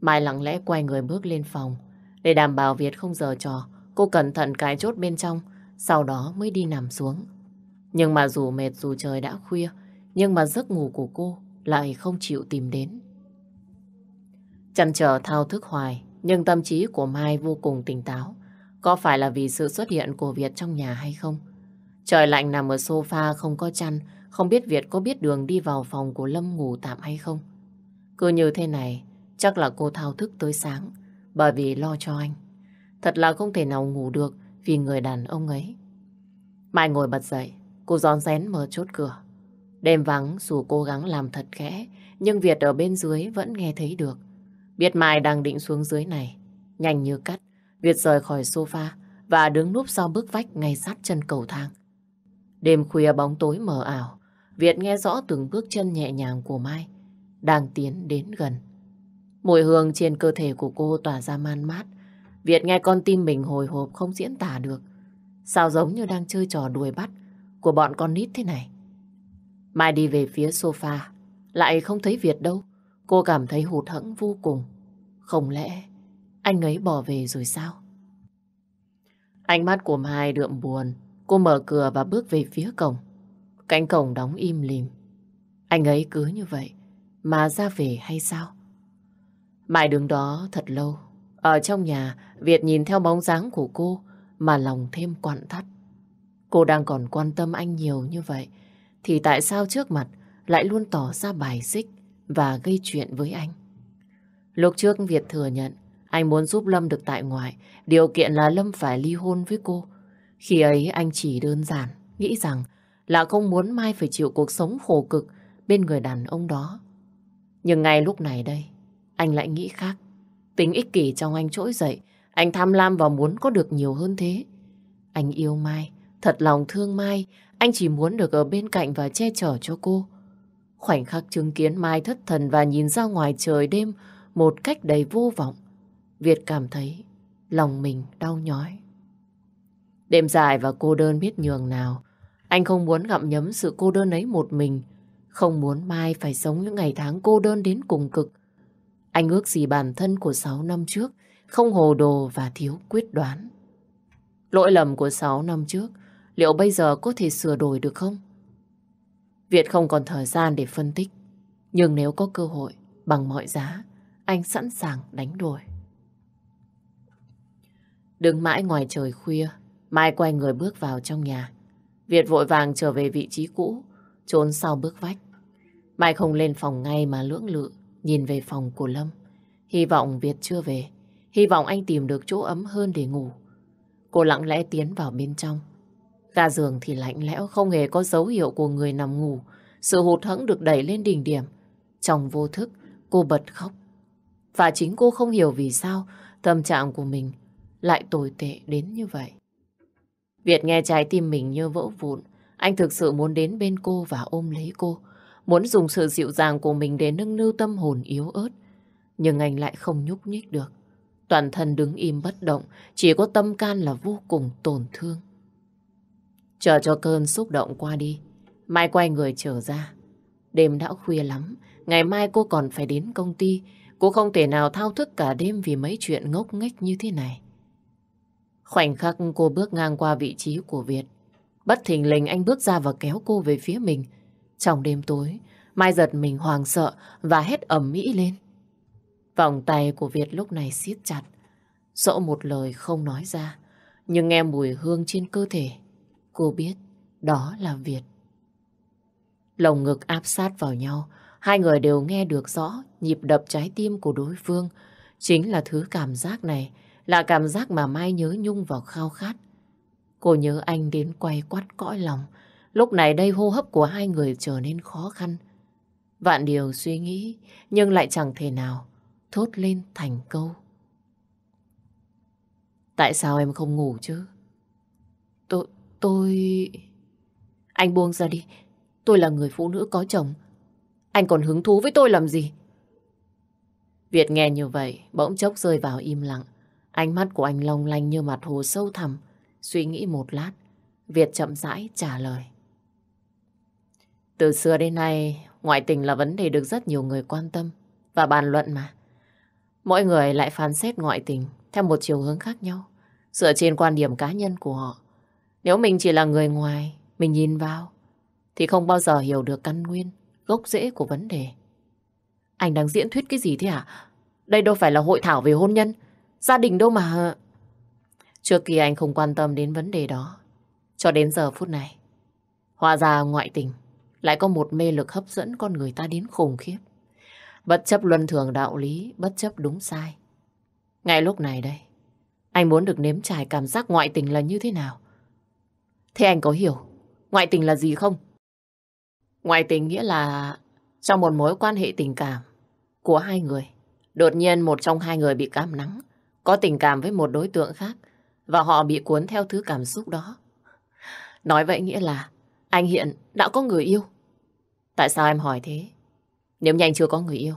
Mai lặng lẽ quay người bước lên phòng. Để đảm bảo Việt không giờ trò, cô cẩn thận cái chốt bên trong, sau đó mới đi nằm xuống. Nhưng mà dù mệt dù trời đã khuya, nhưng mà giấc ngủ của cô lại không chịu tìm đến. Chăn trở thao thức hoài, nhưng tâm trí của Mai vô cùng tỉnh táo. Có phải là vì sự xuất hiện của Việt trong nhà hay không? Trời lạnh nằm ở sofa không có chăn, không biết Việt có biết đường đi vào phòng của Lâm ngủ tạm hay không? Cứ như thế này, chắc là cô thao thức tới sáng, bởi vì lo cho anh. Thật là không thể nào ngủ được vì người đàn ông ấy. Mai ngồi bật dậy, cô gión rén mở chốt cửa. Đêm vắng dù cố gắng làm thật khẽ, nhưng Việt ở bên dưới vẫn nghe thấy được. Biết Mai đang định xuống dưới này, nhanh như cắt, Việt rời khỏi sofa và đứng núp sau bức vách ngay sát chân cầu thang. Đêm khuya bóng tối mờ ảo, Việt nghe rõ từng bước chân nhẹ nhàng của Mai đang tiến đến gần. Mùi hương trên cơ thể của cô tỏa ra man mát. Việt nghe con tim mình hồi hộp không diễn tả được. Sao giống như đang chơi trò đuổi bắt của bọn con nít thế này. Mai đi về phía sofa, lại không thấy Việt đâu. Cô cảm thấy hụt hẫng vô cùng. Không lẽ anh ấy bỏ về rồi sao? Ánh mắt của Mai đượm buồn. Cô mở cửa và bước về phía cổng. Cánh cổng đóng im lìm. Anh ấy cứ như vậy mà ra về hay sao? Mai đứng đó thật lâu. Ở trong nhà, Việt nhìn theo bóng dáng của cô mà lòng thêm quặn thắt. Cô đang còn quan tâm anh nhiều như vậy thì tại sao trước mặt lại luôn tỏ ra bài xích và gây chuyện với anh? Lúc trước Việt thừa nhận anh muốn giúp Lâm được tại ngoại, điều kiện là Lâm phải ly hôn với cô. Khi ấy anh chỉ đơn giản, nghĩ rằng là không muốn Mai phải chịu cuộc sống khổ cực bên người đàn ông đó. Nhưng ngay lúc này đây, anh lại nghĩ khác. Tính ích kỷ trong anh trỗi dậy, anh tham lam và muốn có được nhiều hơn thế. Anh yêu Mai, thật lòng thương Mai, anh chỉ muốn được ở bên cạnh và che chở cho cô. Khoảnh khắc chứng kiến Mai thất thần và nhìn ra ngoài trời đêm một cách đầy vô vọng. Việt cảm thấy lòng mình đau nhói. Đêm dài và cô đơn biết nhường nào, anh không muốn gặm nhấm sự cô đơn ấy một mình, không muốn mai phải sống những ngày tháng cô đơn đến cùng cực. Anh ước gì bản thân của 6 năm trước, không hồ đồ và thiếu quyết đoán. Lỗi lầm của 6 năm trước, liệu bây giờ có thể sửa đổi được không? Việt không còn thời gian để phân tích, nhưng nếu có cơ hội, bằng mọi giá, anh sẵn sàng đánh đổi. Đứng mãi ngoài trời khuya, Mai quay người bước vào trong nhà. Việt vội vàng trở về vị trí cũ, trốn sau bước vách. Mai không lên phòng ngay mà lưỡng lự, nhìn về phòng của Lâm. Hy vọng Việt chưa về, hy vọng anh tìm được chỗ ấm hơn để ngủ. Cô lặng lẽ tiến vào bên trong. Ga giường thì lạnh lẽo, không hề có dấu hiệu của người nằm ngủ. Sự hụt hẫng được đẩy lên đỉnh điểm. Trong vô thức, cô bật khóc. Và chính cô không hiểu vì sao tâm trạng của mình lại tồi tệ đến như vậy. Việt nghe trái tim mình như vỡ vụn, anh thực sự muốn đến bên cô và ôm lấy cô, muốn dùng sự dịu dàng của mình để nâng niu tâm hồn yếu ớt. Nhưng anh lại không nhúc nhích được. Toàn thân đứng im bất động, chỉ có tâm can là vô cùng tổn thương. Chờ cho cơn xúc động qua đi, Mai quay người trở ra. Đêm đã khuya lắm, ngày mai cô còn phải đến công ty. Cô không thể nào thao thức cả đêm vì mấy chuyện ngốc nghếch như thế này. Khoảnh khắc cô bước ngang qua vị trí của Việt. Bất thình lình anh bước ra và kéo cô về phía mình. Trong đêm tối, Mai giật mình hoàng sợ và hét ẩm mỹ lên. Vòng tay của Việt lúc này siết chặt. Dẫu một lời không nói ra, nhưng nghe mùi hương trên cơ thể, cô biết đó là Việt. Lồng ngực áp sát vào nhau, hai người đều nghe được rõ nhịp đập trái tim của đối phương. Chính là thứ cảm giác này là cảm giác mà Mai nhớ nhung vào khao khát. Cô nhớ anh đến quay quắt cõi lòng. Lúc này đây hô hấp của hai người trở nên khó khăn. Vạn điều suy nghĩ nhưng lại chẳng thể nào thốt lên thành câu. Tại sao em không ngủ chứ? Tôi... tôi... Anh buông ra đi. Tôi là người phụ nữ có chồng. Anh còn hứng thú với tôi làm gì? Việt nghe như vậy, bỗng chốc rơi vào im lặng. Ánh mắt của anh long lanh như mặt hồ sâu thẳm. Suy nghĩ một lát, Việt chậm rãi trả lời. Từ xưa đến nay, ngoại tình là vấn đề được rất nhiều người quan tâm và bàn luận mà. Mỗi người lại phán xét ngoại tình theo một chiều hướng khác nhau, dựa trên quan điểm cá nhân của họ. Nếu mình chỉ là người ngoài, mình nhìn vào, thì không bao giờ hiểu được căn nguyên, gốc rễ của vấn đề. Anh đang diễn thuyết cái gì thế hả? À? Đây đâu phải là hội thảo về hôn nhân, Gia đình đâu mà... Trước kia anh không quan tâm đến vấn đề đó. Cho đến giờ phút này, hóa ra ngoại tình lại có một mê lực hấp dẫn con người ta đến khủng khiếp. Bất chấp luân thường đạo lý, bất chấp đúng sai. Ngay lúc này đây, anh muốn được nếm trải cảm giác ngoại tình là như thế nào. Thế anh có hiểu ngoại tình là gì không? Ngoại tình nghĩa là trong một mối quan hệ tình cảm của hai người, đột nhiên một trong hai người bị cảm nắng, có tình cảm với một đối tượng khác và họ bị cuốn theo thứ cảm xúc đó. Nói vậy nghĩa là anh hiện đã có người yêu. Tại sao em hỏi thế? Nếu nhanh chưa có người yêu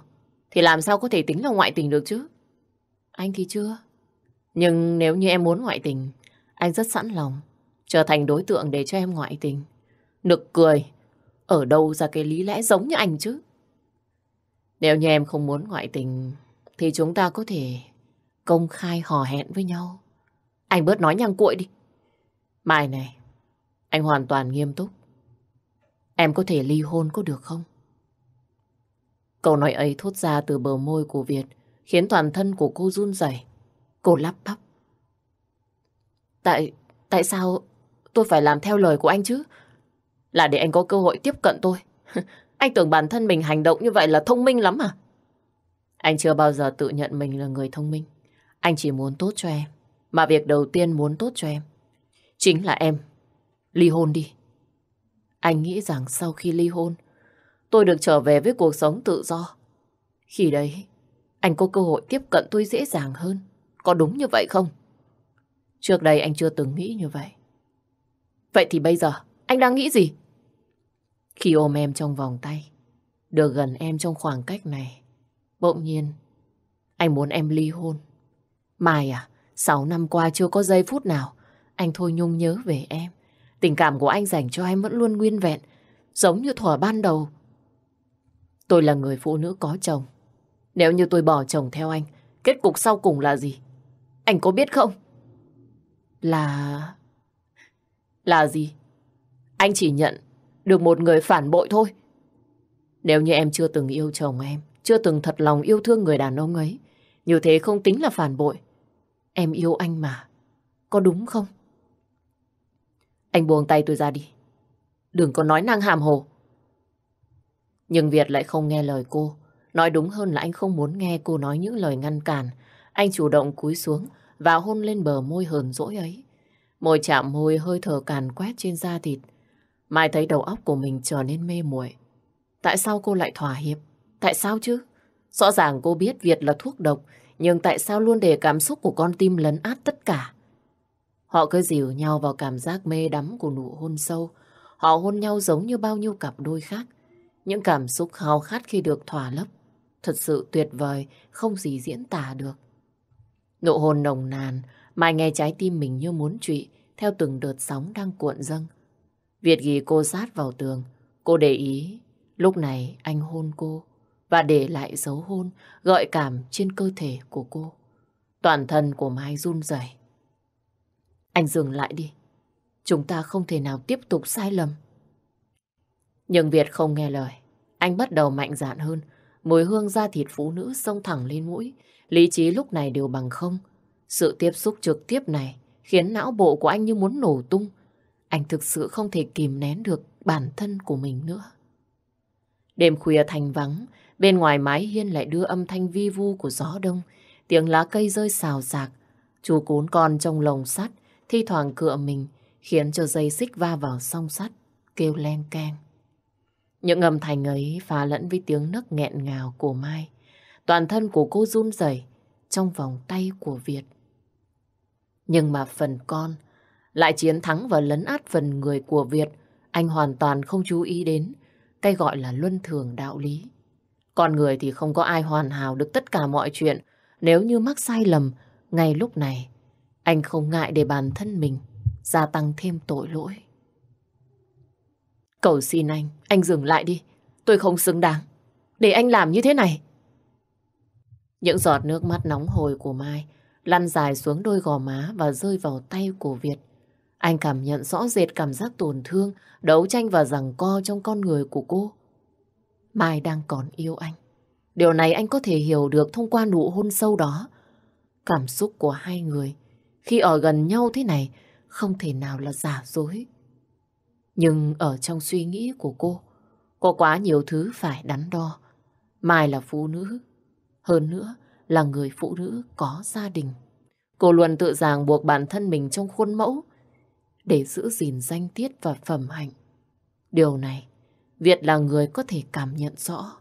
thì làm sao có thể tính là ngoại tình được chứ? Anh thì chưa. Nhưng nếu như em muốn ngoại tình anh rất sẵn lòng trở thành đối tượng để cho em ngoại tình. Nực cười. Ở đâu ra cái lý lẽ giống như anh chứ? Nếu như em không muốn ngoại tình thì chúng ta có thể công khai hò hẹn với nhau. Anh bớt nói nhăng cuội đi. Mai này, anh hoàn toàn nghiêm túc. Em có thể ly hôn có được không? Câu nói ấy thốt ra từ bờ môi của Việt khiến toàn thân của cô run rẩy. Cô lắp bắp. Tại tại sao tôi phải làm theo lời của anh chứ? Là để anh có cơ hội tiếp cận tôi. anh tưởng bản thân mình hành động như vậy là thông minh lắm à? Anh chưa bao giờ tự nhận mình là người thông minh. Anh chỉ muốn tốt cho em. Mà việc đầu tiên muốn tốt cho em chính là em. Ly hôn đi. Anh nghĩ rằng sau khi ly hôn, tôi được trở về với cuộc sống tự do. Khi đấy, anh có cơ hội tiếp cận tôi dễ dàng hơn. Có đúng như vậy không? Trước đây anh chưa từng nghĩ như vậy. Vậy thì bây giờ, anh đang nghĩ gì? Khi ôm em trong vòng tay, được gần em trong khoảng cách này, bỗng nhiên, anh muốn em ly hôn. Mai à, 6 năm qua chưa có giây phút nào anh Thôi Nhung nhớ về em. Tình cảm của anh dành cho em vẫn luôn nguyên vẹn, giống như thỏa ban đầu. Tôi là người phụ nữ có chồng. Nếu như tôi bỏ chồng theo anh, kết cục sau cùng là gì? Anh có biết không? Là... Là gì? Anh chỉ nhận được một người phản bội thôi. Nếu như em chưa từng yêu chồng em, chưa từng thật lòng yêu thương người đàn ông ấy, như thế không tính là phản bội. Em yêu anh mà. Có đúng không? Anh buông tay tôi ra đi. Đừng có nói năng hàm hồ. Nhưng Việt lại không nghe lời cô. Nói đúng hơn là anh không muốn nghe cô nói những lời ngăn cản. Anh chủ động cúi xuống và hôn lên bờ môi hờn dỗi ấy. Môi chạm môi hơi thở càn quét trên da thịt. Mai thấy đầu óc của mình trở nên mê muội. Tại sao cô lại thỏa hiệp? Tại sao chứ? Rõ ràng cô biết Việt là thuốc độc, nhưng tại sao luôn để cảm xúc của con tim lấn át tất cả? Họ cứ dìu nhau vào cảm giác mê đắm của nụ hôn sâu. Họ hôn nhau giống như bao nhiêu cặp đôi khác. Những cảm xúc khao khát khi được thỏa lấp. Thật sự tuyệt vời, không gì diễn tả được. Nụ hôn nồng nàn, mai nghe trái tim mình như muốn trụy, theo từng đợt sóng đang cuộn dâng. Việt ghi cô sát vào tường, cô để ý, lúc này anh hôn cô và để lại dấu hôn gợi cảm trên cơ thể của cô. Toàn thân của Mai run rẩy. Anh dừng lại đi. Chúng ta không thể nào tiếp tục sai lầm. Nhưng Việt không nghe lời. Anh bắt đầu mạnh dạn hơn. Mùi hương da thịt phụ nữ xông thẳng lên mũi. Lý trí lúc này đều bằng không. Sự tiếp xúc trực tiếp này khiến não bộ của anh như muốn nổ tung. Anh thực sự không thể kìm nén được bản thân của mình nữa. Đêm khuya thành vắng, Bên ngoài mái hiên lại đưa âm thanh vi vu của gió đông, tiếng lá cây rơi xào xạc. Chú cún con trong lồng sắt, thi thoảng cựa mình, khiến cho dây xích va vào song sắt, kêu len keng. Những âm thanh ấy pha lẫn với tiếng nấc nghẹn ngào của Mai. Toàn thân của cô run rẩy trong vòng tay của Việt. Nhưng mà phần con lại chiến thắng và lấn át phần người của Việt. Anh hoàn toàn không chú ý đến cái gọi là luân thường đạo lý. Con người thì không có ai hoàn hảo được tất cả mọi chuyện. Nếu như mắc sai lầm, ngay lúc này, anh không ngại để bản thân mình gia tăng thêm tội lỗi. Cầu xin anh, anh dừng lại đi. Tôi không xứng đáng. Để anh làm như thế này. Những giọt nước mắt nóng hồi của Mai lăn dài xuống đôi gò má và rơi vào tay của Việt. Anh cảm nhận rõ rệt cảm giác tổn thương, đấu tranh và giằng co trong con người của cô. Mai đang còn yêu anh. Điều này anh có thể hiểu được thông qua nụ hôn sâu đó. Cảm xúc của hai người khi ở gần nhau thế này không thể nào là giả dối. Nhưng ở trong suy nghĩ của cô, có quá nhiều thứ phải đắn đo. Mai là phụ nữ, hơn nữa là người phụ nữ có gia đình. Cô luôn tự ràng buộc bản thân mình trong khuôn mẫu để giữ gìn danh tiết và phẩm hạnh. Điều này Việt là người có thể cảm nhận rõ.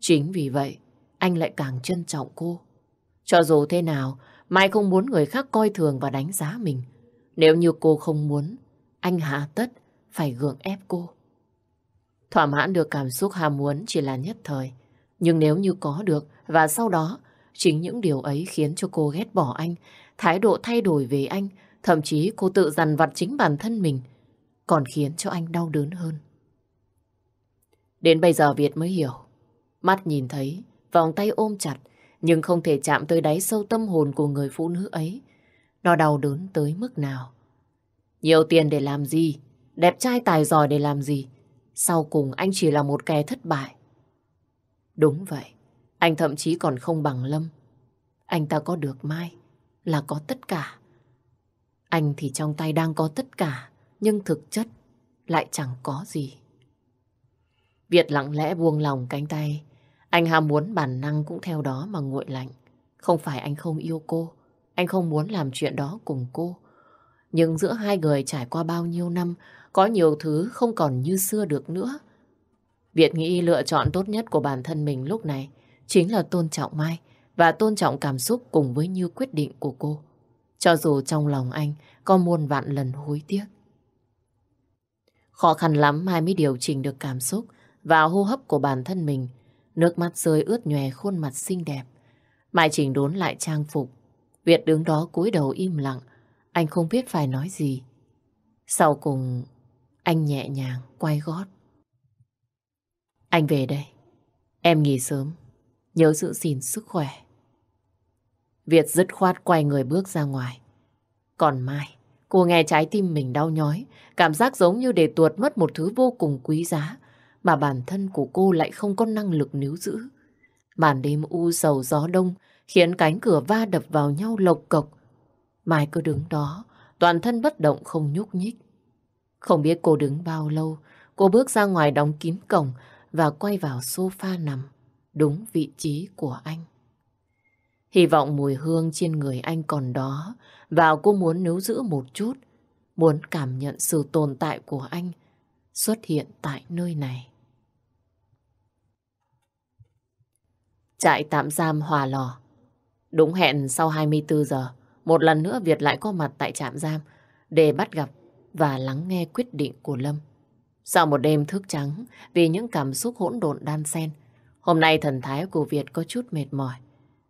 Chính vì vậy, anh lại càng trân trọng cô. Cho dù thế nào, Mai không muốn người khác coi thường và đánh giá mình. Nếu như cô không muốn, anh hạ tất phải gượng ép cô. Thỏa mãn được cảm xúc ham muốn chỉ là nhất thời. Nhưng nếu như có được và sau đó, chính những điều ấy khiến cho cô ghét bỏ anh, thái độ thay đổi về anh, thậm chí cô tự dằn vặt chính bản thân mình, còn khiến cho anh đau đớn hơn. Đến bây giờ Việt mới hiểu. Mắt nhìn thấy, vòng tay ôm chặt, nhưng không thể chạm tới đáy sâu tâm hồn của người phụ nữ ấy. Nó đau đớn tới mức nào. Nhiều tiền để làm gì? Đẹp trai tài giỏi để làm gì? Sau cùng anh chỉ là một kẻ thất bại. Đúng vậy, anh thậm chí còn không bằng Lâm. Anh ta có được mai là có tất cả. Anh thì trong tay đang có tất cả, nhưng thực chất lại chẳng có gì. Việt lặng lẽ buông lòng cánh tay. Anh ham muốn bản năng cũng theo đó mà nguội lạnh. Không phải anh không yêu cô, anh không muốn làm chuyện đó cùng cô. Nhưng giữa hai người trải qua bao nhiêu năm, có nhiều thứ không còn như xưa được nữa. Việt nghĩ lựa chọn tốt nhất của bản thân mình lúc này chính là tôn trọng Mai và tôn trọng cảm xúc cùng với như quyết định của cô. Cho dù trong lòng anh có muôn vạn lần hối tiếc. Khó khăn lắm Mai mới điều chỉnh được cảm xúc và hô hấp của bản thân mình. Nước mắt rơi ướt nhòe khuôn mặt xinh đẹp. Mai chỉnh đốn lại trang phục. Việt đứng đó cúi đầu im lặng. Anh không biết phải nói gì. Sau cùng, anh nhẹ nhàng quay gót. Anh về đây. Em nghỉ sớm. Nhớ giữ gìn sức khỏe. Việt dứt khoát quay người bước ra ngoài. Còn Mai, cô nghe trái tim mình đau nhói, cảm giác giống như để tuột mất một thứ vô cùng quý giá, mà bản thân của cô lại không có năng lực níu giữ. Màn đêm u sầu gió đông khiến cánh cửa va đập vào nhau lộc cộc. Mai cứ đứng đó, toàn thân bất động không nhúc nhích. Không biết cô đứng bao lâu, cô bước ra ngoài đóng kín cổng và quay vào sofa nằm, đúng vị trí của anh. Hy vọng mùi hương trên người anh còn đó, và cô muốn níu giữ một chút, muốn cảm nhận sự tồn tại của anh, xuất hiện tại nơi này. Trại tạm giam Hòa Lò Đúng hẹn sau 24 giờ, một lần nữa Việt lại có mặt tại trạm giam để bắt gặp và lắng nghe quyết định của Lâm. Sau một đêm thức trắng vì những cảm xúc hỗn độn đan xen, hôm nay thần thái của Việt có chút mệt mỏi.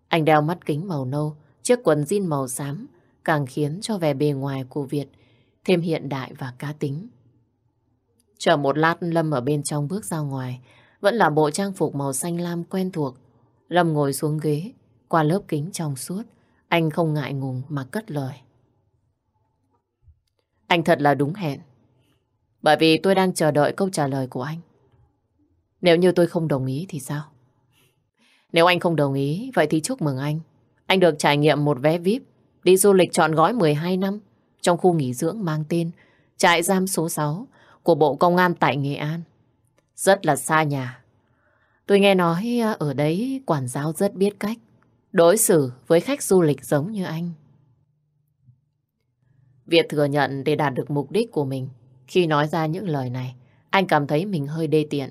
Anh đeo mắt kính màu nâu, chiếc quần jean màu xám càng khiến cho vẻ bề ngoài của Việt thêm hiện đại và cá tính. Chờ một lát Lâm ở bên trong bước ra ngoài. Vẫn là bộ trang phục màu xanh lam quen thuộc. Lâm ngồi xuống ghế, qua lớp kính trong suốt. Anh không ngại ngùng mà cất lời. Anh thật là đúng hẹn. Bởi vì tôi đang chờ đợi câu trả lời của anh. Nếu như tôi không đồng ý thì sao? Nếu anh không đồng ý, vậy thì chúc mừng anh. Anh được trải nghiệm một vé VIP, đi du lịch trọn gói 12 năm trong khu nghỉ dưỡng mang tên Trại giam số 6 của Bộ Công an tại Nghệ An. Rất là xa nhà. Tôi nghe nói ờ, ở đấy quản giáo rất biết cách đối xử với khách du lịch giống như anh. Việt thừa nhận để đạt được mục đích của mình. Khi nói ra những lời này, anh cảm thấy mình hơi đê tiện.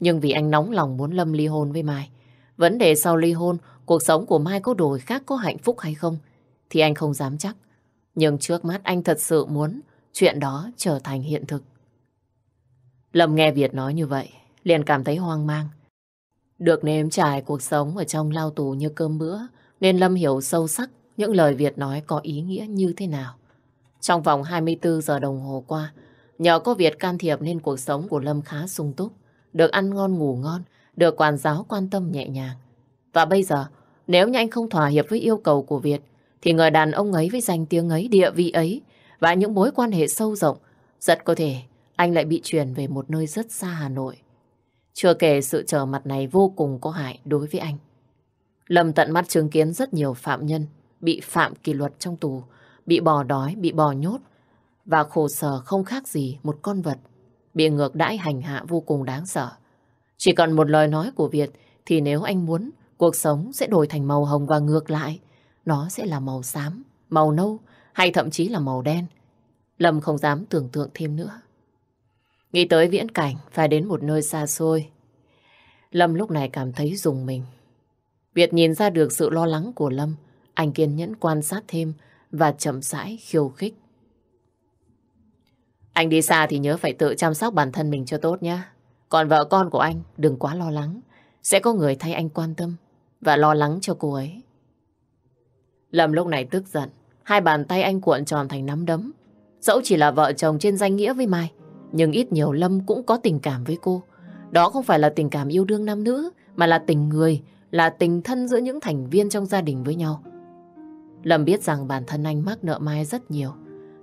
Nhưng vì anh nóng lòng muốn Lâm ly hôn với Mai, vấn đề sau ly hôn, cuộc sống của Mai có đổi khác có hạnh phúc hay không, thì anh không dám chắc. Nhưng trước mắt anh thật sự muốn chuyện đó trở thành hiện thực. Lâm nghe Việt nói như vậy, liền cảm thấy hoang mang. Được nếm trải cuộc sống ở trong lao tù như cơm bữa, nên Lâm hiểu sâu sắc những lời Việt nói có ý nghĩa như thế nào. Trong vòng 24 giờ đồng hồ qua, nhờ có Việt can thiệp nên cuộc sống của Lâm khá sung túc, được ăn ngon ngủ ngon, được quản giáo quan tâm nhẹ nhàng. Và bây giờ, nếu như anh không thỏa hiệp với yêu cầu của Việt, thì người đàn ông ấy với danh tiếng ấy, địa vị ấy và những mối quan hệ sâu rộng rất có thể anh lại bị chuyển về một nơi rất xa Hà Nội. Chưa kể sự trở mặt này vô cùng có hại đối với anh. Lâm tận mắt chứng kiến rất nhiều phạm nhân bị phạm kỷ luật trong tù, bị bò đói, bị bò nhốt và khổ sở không khác gì một con vật bị ngược đãi hành hạ vô cùng đáng sợ. Chỉ cần một lời nói của Việt thì nếu anh muốn, cuộc sống sẽ đổi thành màu hồng và ngược lại. Nó sẽ là màu xám, màu nâu hay thậm chí là màu đen. Lâm không dám tưởng tượng thêm nữa. Nghĩ tới viễn cảnh, phải đến một nơi xa xôi. Lâm lúc này cảm thấy dùng mình. Việt nhìn ra được sự lo lắng của Lâm, anh kiên nhẫn quan sát thêm và chậm rãi khiêu khích. Anh đi xa thì nhớ phải tự chăm sóc bản thân mình cho tốt nhé. Còn vợ con của anh đừng quá lo lắng. Sẽ có người thay anh quan tâm và lo lắng cho cô ấy. Lâm lúc này tức giận. Hai bàn tay anh cuộn tròn thành nắm đấm. Dẫu chỉ là vợ chồng trên danh nghĩa với Mai, nhưng ít nhiều Lâm cũng có tình cảm với cô. Đó không phải là tình cảm yêu đương nam nữ, mà là tình người, là tình thân giữa những thành viên trong gia đình với nhau. Lâm biết rằng bản thân anh mắc nợ Mai rất nhiều.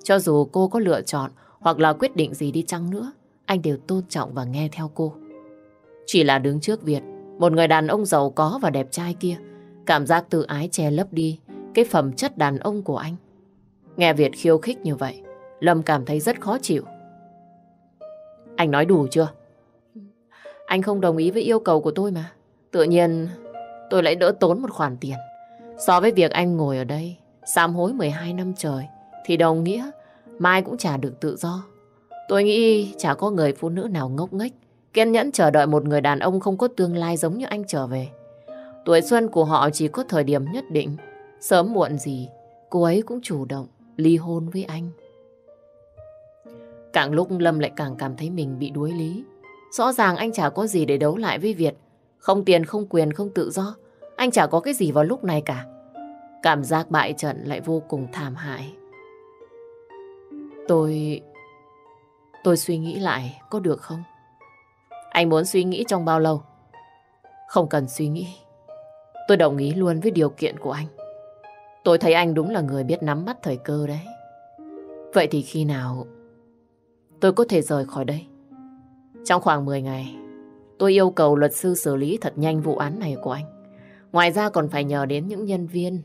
Cho dù cô có lựa chọn hoặc là quyết định gì đi chăng nữa, anh đều tôn trọng và nghe theo cô. Chỉ là đứng trước Việt, một người đàn ông giàu có và đẹp trai kia, cảm giác tự ái che lấp đi cái phẩm chất đàn ông của anh. Nghe Việt khiêu khích như vậy, Lâm cảm thấy rất khó chịu. Anh nói đủ chưa? Anh không đồng ý với yêu cầu của tôi mà. Tự nhiên tôi lại đỡ tốn một khoản tiền. So với việc anh ngồi ở đây, sám hối 12 năm trời, thì đồng nghĩa mai cũng chả được tự do. Tôi nghĩ chả có người phụ nữ nào ngốc nghếch, kiên nhẫn chờ đợi một người đàn ông không có tương lai giống như anh trở về. Tuổi xuân của họ chỉ có thời điểm nhất định, sớm muộn gì, cô ấy cũng chủ động ly hôn với anh. Càng lúc Lâm lại càng cảm thấy mình bị đuối lý. Rõ ràng anh chả có gì để đấu lại với Việt. Không tiền, không quyền, không tự do. Anh chả có cái gì vào lúc này cả. Cảm giác bại trận lại vô cùng thảm hại. Tôi... Tôi suy nghĩ lại có được không? Anh muốn suy nghĩ trong bao lâu? Không cần suy nghĩ. Tôi đồng ý luôn với điều kiện của anh. Tôi thấy anh đúng là người biết nắm bắt thời cơ đấy. Vậy thì khi nào tôi có thể rời khỏi đây. Trong khoảng 10 ngày, tôi yêu cầu luật sư xử lý thật nhanh vụ án này của anh. Ngoài ra còn phải nhờ đến những nhân viên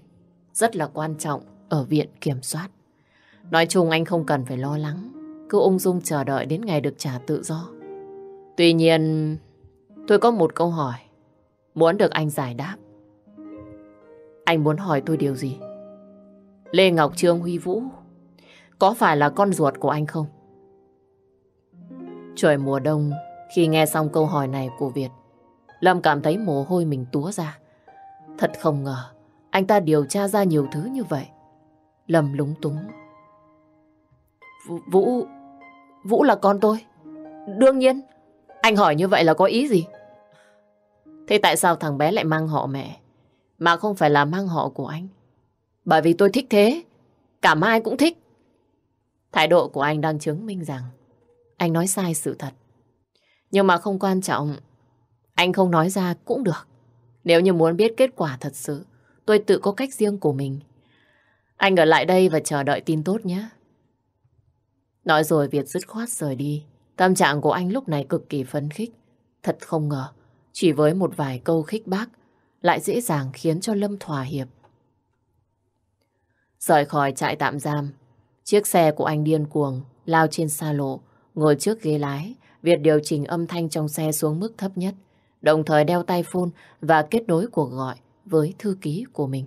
rất là quan trọng ở viện kiểm soát. Nói chung anh không cần phải lo lắng, cứ ung dung chờ đợi đến ngày được trả tự do. Tuy nhiên, tôi có một câu hỏi, muốn được anh giải đáp. Anh muốn hỏi tôi điều gì? Lê Ngọc Trương Huy Vũ có phải là con ruột của anh không? Trời mùa đông, khi nghe xong câu hỏi này của Việt, Lâm cảm thấy mồ hôi mình túa ra. Thật không ngờ, anh ta điều tra ra nhiều thứ như vậy. Lâm lúng túng. Vũ, Vũ là con tôi. Đương nhiên, anh hỏi như vậy là có ý gì? Thế tại sao thằng bé lại mang họ mẹ, mà không phải là mang họ của anh? Bởi vì tôi thích thế, cả mai cũng thích. Thái độ của anh đang chứng minh rằng anh nói sai sự thật. Nhưng mà không quan trọng. Anh không nói ra cũng được. Nếu như muốn biết kết quả thật sự, tôi tự có cách riêng của mình. Anh ở lại đây và chờ đợi tin tốt nhé. Nói rồi Việt dứt khoát rời đi. Tâm trạng của anh lúc này cực kỳ phấn khích. Thật không ngờ, chỉ với một vài câu khích bác, lại dễ dàng khiến cho Lâm thỏa hiệp. Rời khỏi trại tạm giam, chiếc xe của anh điên cuồng lao trên xa lộ, Ngồi trước ghế lái, Việt điều chỉnh âm thanh trong xe xuống mức thấp nhất, đồng thời đeo tay phone và kết nối cuộc gọi với thư ký của mình.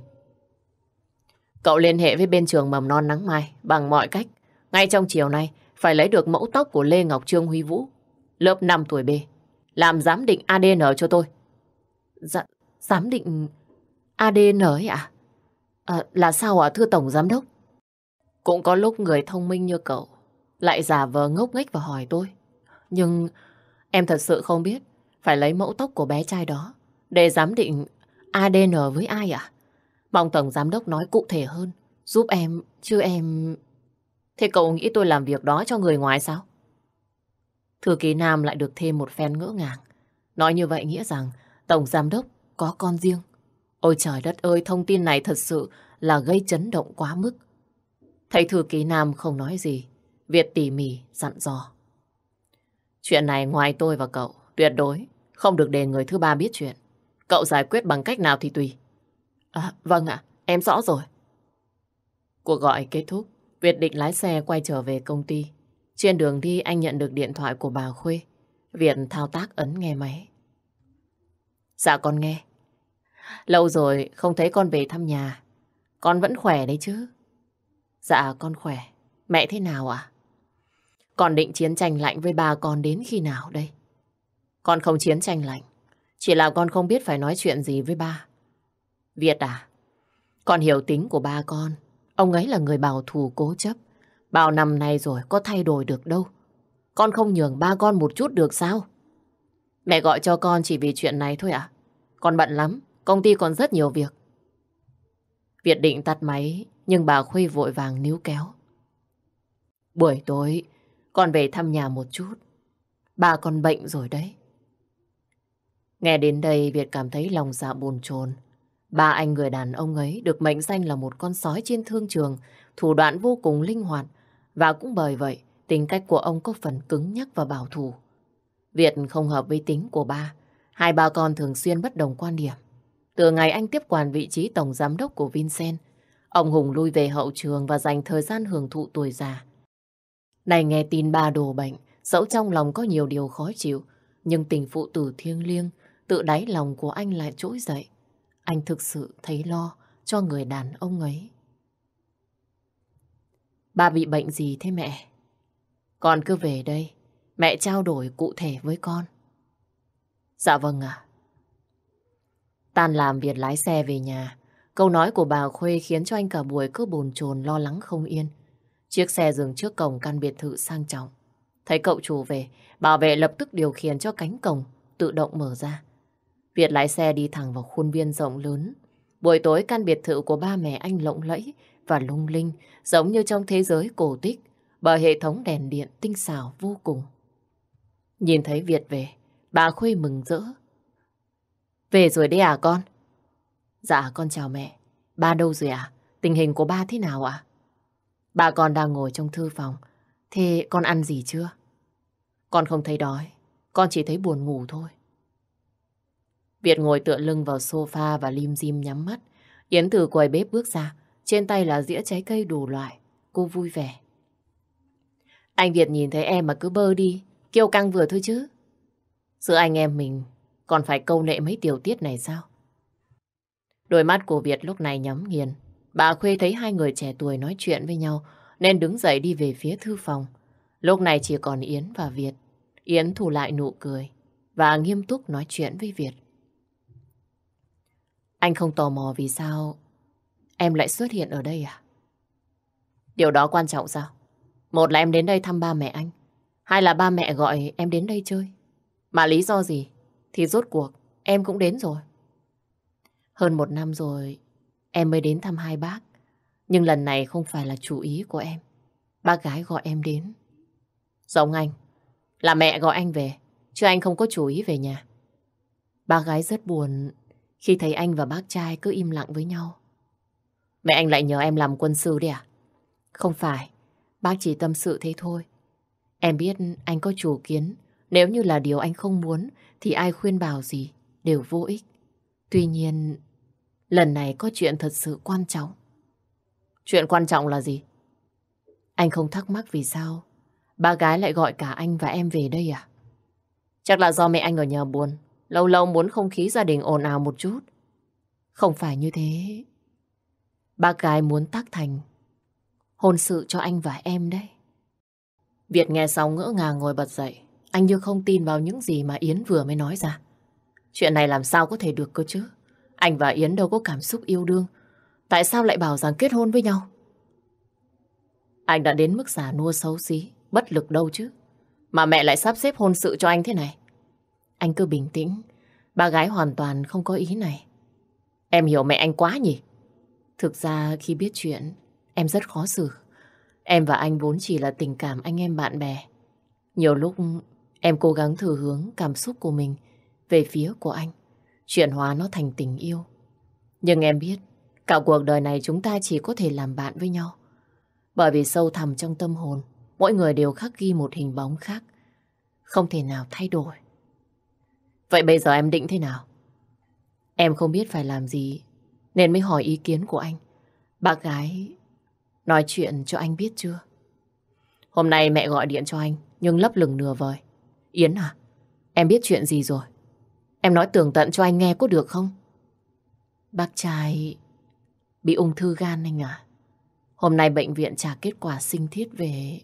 Cậu liên hệ với bên trường mầm non nắng mai bằng mọi cách. Ngay trong chiều nay, phải lấy được mẫu tóc của Lê Ngọc Trương Huy Vũ, lớp 5 tuổi B, làm giám định ADN cho tôi. Dạ, giám định ADN ấy ạ? À? là sao ạ, thưa Tổng Giám Đốc? Cũng có lúc người thông minh như cậu lại giả vờ ngốc nghếch và hỏi tôi. Nhưng em thật sự không biết phải lấy mẫu tóc của bé trai đó để giám định ADN với ai à? Mong Tổng Giám Đốc nói cụ thể hơn, giúp em, chứ em... Thế cậu nghĩ tôi làm việc đó cho người ngoài sao? Thư ký Nam lại được thêm một phen ngỡ ngàng. Nói như vậy nghĩa rằng Tổng Giám Đốc có con riêng. Ôi trời đất ơi, thông tin này thật sự là gây chấn động quá mức. thầy thư ký Nam không nói gì, Việt tỉ mỉ dặn dò. Chuyện này ngoài tôi và cậu, tuyệt đối, không được để người thứ ba biết chuyện. Cậu giải quyết bằng cách nào thì tùy. À, vâng ạ, em rõ rồi. Cuộc gọi kết thúc, Việt định lái xe quay trở về công ty. Trên đường đi anh nhận được điện thoại của bà Khuê. Việt thao tác ấn nghe máy. Dạ con nghe. Lâu rồi không thấy con về thăm nhà. Con vẫn khỏe đấy chứ. Dạ con khỏe. Mẹ thế nào ạ? À? Con định chiến tranh lạnh với bà con đến khi nào đây? Con không chiến tranh lạnh. Chỉ là con không biết phải nói chuyện gì với ba. Việt à, con hiểu tính của ba con. Ông ấy là người bảo thủ cố chấp. Bao năm nay rồi có thay đổi được đâu. Con không nhường ba con một chút được sao? Mẹ gọi cho con chỉ vì chuyện này thôi ạ. Con bận lắm, công ty còn rất nhiều việc. Việt định tắt máy, nhưng bà Khuê vội vàng níu kéo. Buổi tối, con về thăm nhà một chút. Bà con bệnh rồi đấy. Nghe đến đây Việt cảm thấy lòng dạ buồn chồn. Ba anh người đàn ông ấy được mệnh danh là một con sói trên thương trường, thủ đoạn vô cùng linh hoạt. Và cũng bởi vậy, tính cách của ông có phần cứng nhắc và bảo thủ. Việt không hợp với tính của ba. Hai ba con thường xuyên bất đồng quan điểm. Từ ngày anh tiếp quản vị trí tổng giám đốc của Vincent, ông Hùng lui về hậu trường và dành thời gian hưởng thụ tuổi già. Này nghe tin ba đồ bệnh, dẫu trong lòng có nhiều điều khó chịu, nhưng tình phụ tử thiêng liêng, tự đáy lòng của anh lại trỗi dậy. Anh thực sự thấy lo cho người đàn ông ấy. bà bị bệnh gì thế mẹ? Con cứ về đây, mẹ trao đổi cụ thể với con. Dạ vâng ạ. À. Tan làm việc lái xe về nhà, câu nói của bà Khuê khiến cho anh cả buổi cứ bồn chồn lo lắng không yên. Chiếc xe dừng trước cổng căn biệt thự sang trọng. Thấy cậu chủ về, bảo vệ lập tức điều khiển cho cánh cổng tự động mở ra. Việt lái xe đi thẳng vào khuôn viên rộng lớn. Buổi tối căn biệt thự của ba mẹ anh lộng lẫy và lung linh, giống như trong thế giới cổ tích, bởi hệ thống đèn điện tinh xảo vô cùng. Nhìn thấy Việt về, bà Khuê mừng rỡ. Về rồi đấy à con? Dạ con chào mẹ. Ba đâu rồi à? Tình hình của ba thế nào ạ? À? Bà con đang ngồi trong thư phòng. Thế con ăn gì chưa? Con không thấy đói. Con chỉ thấy buồn ngủ thôi. Việt ngồi tựa lưng vào sofa và lim dim nhắm mắt. Yến từ quầy bếp bước ra. Trên tay là dĩa trái cây đủ loại. Cô vui vẻ. Anh Việt nhìn thấy em mà cứ bơ đi. Kiêu căng vừa thôi chứ. Giữa anh em mình còn phải câu nệ mấy tiểu tiết này sao? Đôi mắt của Việt lúc này nhắm nghiền. Bà Khuê thấy hai người trẻ tuổi nói chuyện với nhau nên đứng dậy đi về phía thư phòng. Lúc này chỉ còn Yến và Việt. Yến thủ lại nụ cười và nghiêm túc nói chuyện với Việt. Anh không tò mò vì sao em lại xuất hiện ở đây à? Điều đó quan trọng sao? Một là em đến đây thăm ba mẹ anh. Hai là ba mẹ gọi em đến đây chơi. Mà lý do gì thì rốt cuộc em cũng đến rồi. Hơn một năm rồi Em mới đến thăm hai bác. Nhưng lần này không phải là chủ ý của em. Bác gái gọi em đến. Giọng anh. Là mẹ gọi anh về. Chứ anh không có chủ ý về nhà. Bác gái rất buồn khi thấy anh và bác trai cứ im lặng với nhau. Mẹ anh lại nhờ em làm quân sư đấy à? Không phải. Bác chỉ tâm sự thế thôi. Em biết anh có chủ kiến. Nếu như là điều anh không muốn thì ai khuyên bảo gì đều vô ích. Tuy nhiên Lần này có chuyện thật sự quan trọng. Chuyện quan trọng là gì? Anh không thắc mắc vì sao ba gái lại gọi cả anh và em về đây à? Chắc là do mẹ anh ở nhà buồn. Lâu lâu muốn không khí gia đình ồn ào một chút. Không phải như thế. ba gái muốn tác thành hôn sự cho anh và em đấy. Việt nghe xong ngỡ ngàng ngồi bật dậy. Anh như không tin vào những gì mà Yến vừa mới nói ra. Chuyện này làm sao có thể được cơ chứ? Anh và Yến đâu có cảm xúc yêu đương. Tại sao lại bảo rằng kết hôn với nhau? Anh đã đến mức giả nua xấu xí, bất lực đâu chứ. Mà mẹ lại sắp xếp hôn sự cho anh thế này. Anh cứ bình tĩnh, ba gái hoàn toàn không có ý này. Em hiểu mẹ anh quá nhỉ? Thực ra khi biết chuyện, em rất khó xử. Em và anh vốn chỉ là tình cảm anh em bạn bè. Nhiều lúc em cố gắng thử hướng cảm xúc của mình về phía của anh chuyển hóa nó thành tình yêu. Nhưng em biết, cả cuộc đời này chúng ta chỉ có thể làm bạn với nhau. Bởi vì sâu thẳm trong tâm hồn, mỗi người đều khắc ghi một hình bóng khác, không thể nào thay đổi. Vậy bây giờ em định thế nào? Em không biết phải làm gì, nên mới hỏi ý kiến của anh. Bác gái nói chuyện cho anh biết chưa? Hôm nay mẹ gọi điện cho anh, nhưng lấp lửng nửa vời. Yến à, em biết chuyện gì rồi? Em nói tường tận cho anh nghe có được không? Bác trai bị ung thư gan anh à? Hôm nay bệnh viện trả kết quả sinh thiết về.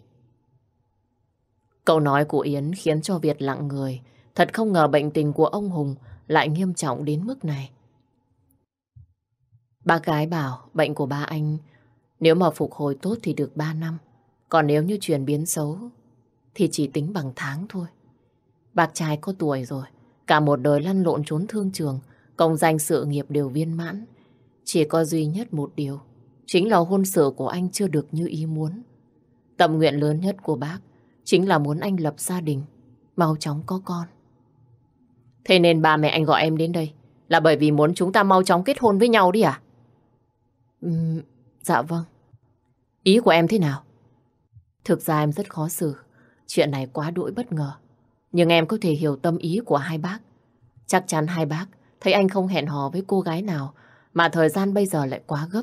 Câu nói của Yến khiến cho Việt lặng người. Thật không ngờ bệnh tình của ông Hùng lại nghiêm trọng đến mức này. Ba gái bảo bệnh của ba anh nếu mà phục hồi tốt thì được 3 năm. Còn nếu như chuyển biến xấu thì chỉ tính bằng tháng thôi. Bác trai có tuổi rồi. Cả một đời lăn lộn trốn thương trường, công danh sự nghiệp đều viên mãn. Chỉ có duy nhất một điều, chính là hôn sự của anh chưa được như ý muốn. tâm nguyện lớn nhất của bác chính là muốn anh lập gia đình, mau chóng có con. Thế nên ba mẹ anh gọi em đến đây là bởi vì muốn chúng ta mau chóng kết hôn với nhau đi à? Uhm, dạ vâng. Ý của em thế nào? Thực ra em rất khó xử. Chuyện này quá đỗi bất ngờ. Nhưng em có thể hiểu tâm ý của hai bác. Chắc chắn hai bác thấy anh không hẹn hò với cô gái nào mà thời gian bây giờ lại quá gấp.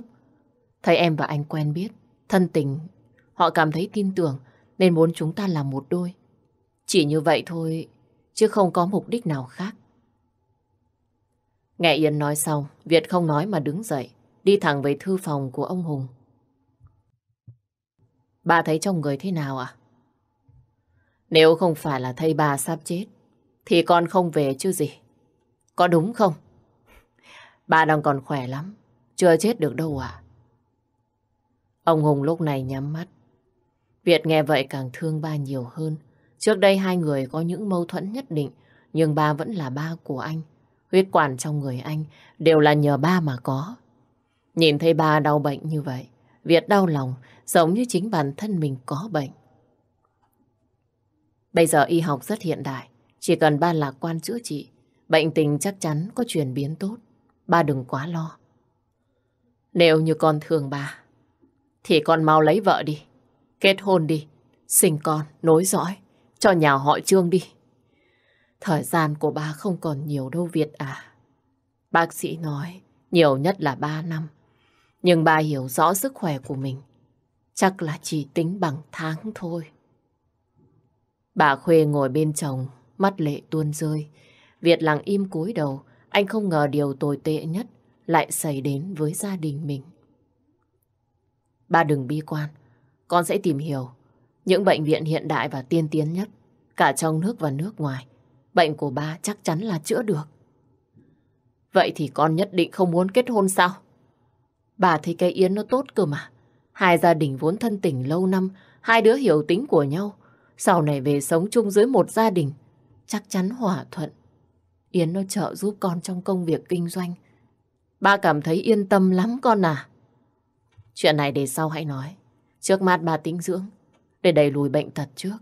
Thấy em và anh quen biết, thân tình, họ cảm thấy tin tưởng nên muốn chúng ta làm một đôi. Chỉ như vậy thôi, chứ không có mục đích nào khác. Nghe Yên nói xong, Việt không nói mà đứng dậy, đi thẳng về thư phòng của ông Hùng. Bà thấy chồng người thế nào à? Nếu không phải là thầy bà sắp chết, thì con không về chứ gì. Có đúng không? Bà đang còn khỏe lắm, chưa chết được đâu à. Ông Hùng lúc này nhắm mắt. Việt nghe vậy càng thương ba nhiều hơn. Trước đây hai người có những mâu thuẫn nhất định, nhưng ba vẫn là ba của anh. Huyết quản trong người anh đều là nhờ ba mà có. Nhìn thấy ba đau bệnh như vậy, Việt đau lòng giống như chính bản thân mình có bệnh. Bây giờ y học rất hiện đại, chỉ cần ba lạc quan chữa trị, bệnh tình chắc chắn có chuyển biến tốt. Ba đừng quá lo. Nếu như con thương bà, thì con mau lấy vợ đi, kết hôn đi, sinh con, nối dõi, cho nhà họ trương đi. Thời gian của ba không còn nhiều đâu Việt à. Bác sĩ nói, nhiều nhất là ba năm. Nhưng bà hiểu rõ sức khỏe của mình. Chắc là chỉ tính bằng tháng thôi. Bà Khuê ngồi bên chồng, mắt lệ tuôn rơi. Việt lặng im cúi đầu, anh không ngờ điều tồi tệ nhất lại xảy đến với gia đình mình. bà đừng bi quan, con sẽ tìm hiểu những bệnh viện hiện đại và tiên tiến nhất, cả trong nước và nước ngoài. Bệnh của ba chắc chắn là chữa được. Vậy thì con nhất định không muốn kết hôn sao? Bà thấy cây Yến nó tốt cơ mà. Hai gia đình vốn thân tình lâu năm, hai đứa hiểu tính của nhau. Sau này về sống chung dưới một gia đình, chắc chắn hòa thuận. Yến nó trợ giúp con trong công việc kinh doanh. Ba cảm thấy yên tâm lắm con à. Chuyện này để sau hãy nói. Trước mắt ba tính dưỡng, để đẩy lùi bệnh tật trước.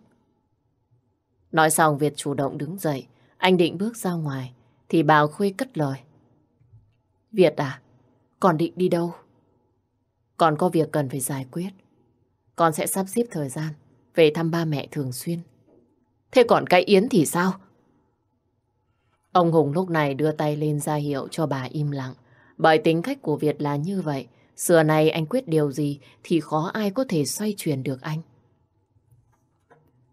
Nói xong Việt chủ động đứng dậy, anh định bước ra ngoài, thì bà Khuê cất lời. Việt à, con định đi đâu? Con có việc cần phải giải quyết. Con sẽ sắp xếp thời gian về thăm ba mẹ thường xuyên. Thế còn cái Yến thì sao? Ông Hùng lúc này đưa tay lên ra hiệu cho bà im lặng. Bởi tính cách của Việt là như vậy, xưa này anh quyết điều gì thì khó ai có thể xoay chuyển được anh.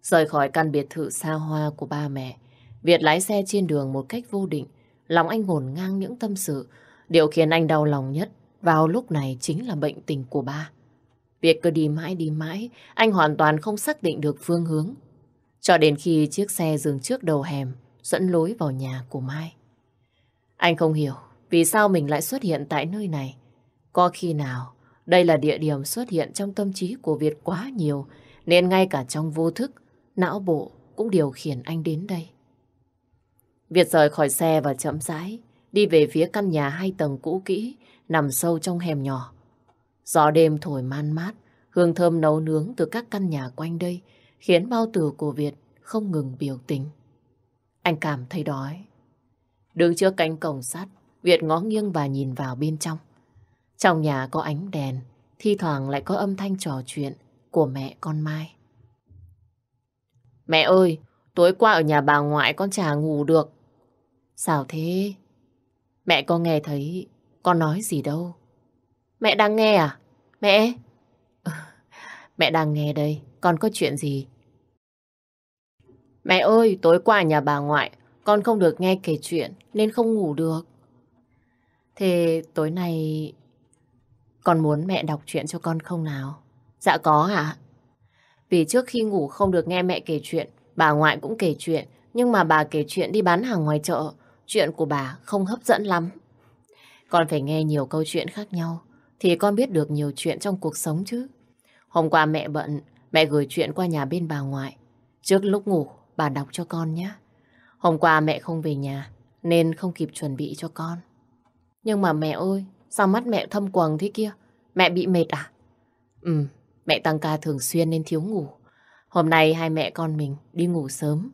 Rời khỏi căn biệt thự xa hoa của ba mẹ, Việt lái xe trên đường một cách vô định, lòng anh ngổn ngang những tâm sự. Điều khiến anh đau lòng nhất vào lúc này chính là bệnh tình của ba. Việt cứ đi mãi đi mãi, anh hoàn toàn không xác định được phương hướng. Cho đến khi chiếc xe dừng trước đầu hẻm, dẫn lối vào nhà của Mai. Anh không hiểu vì sao mình lại xuất hiện tại nơi này. Có khi nào đây là địa điểm xuất hiện trong tâm trí của Việt quá nhiều, nên ngay cả trong vô thức, não bộ cũng điều khiển anh đến đây. Việt rời khỏi xe và chậm rãi, đi về phía căn nhà hai tầng cũ kỹ, nằm sâu trong hẻm nhỏ. Gió đêm thổi man mát, hương thơm nấu nướng từ các căn nhà quanh đây khiến bao tử của Việt không ngừng biểu tình. Anh cảm thấy đói. Đứng trước cánh cổng sắt, Việt ngó nghiêng và nhìn vào bên trong. Trong nhà có ánh đèn, thi thoảng lại có âm thanh trò chuyện của mẹ con Mai. Mẹ ơi, tối qua ở nhà bà ngoại con chả ngủ được. Sao thế? Mẹ có nghe thấy con nói gì đâu. Mẹ đang nghe à? Mẹ? Mẹ đang nghe đây, con có chuyện gì? Mẹ ơi, tối qua nhà bà ngoại, con không được nghe kể chuyện nên không ngủ được. Thế tối nay con muốn mẹ đọc chuyện cho con không nào? Dạ có hả? Vì trước khi ngủ không được nghe mẹ kể chuyện, bà ngoại cũng kể chuyện, nhưng mà bà kể chuyện đi bán hàng ngoài chợ, chuyện của bà không hấp dẫn lắm. Con phải nghe nhiều câu chuyện khác nhau thì con biết được nhiều chuyện trong cuộc sống chứ. Hôm qua mẹ bận, mẹ gửi chuyện qua nhà bên bà ngoại. Trước lúc ngủ, bà đọc cho con nhé. Hôm qua mẹ không về nhà, nên không kịp chuẩn bị cho con. Nhưng mà mẹ ơi, sao mắt mẹ thâm quầng thế kia? Mẹ bị mệt à? Ừ, mẹ tăng ca thường xuyên nên thiếu ngủ. Hôm nay hai mẹ con mình đi ngủ sớm.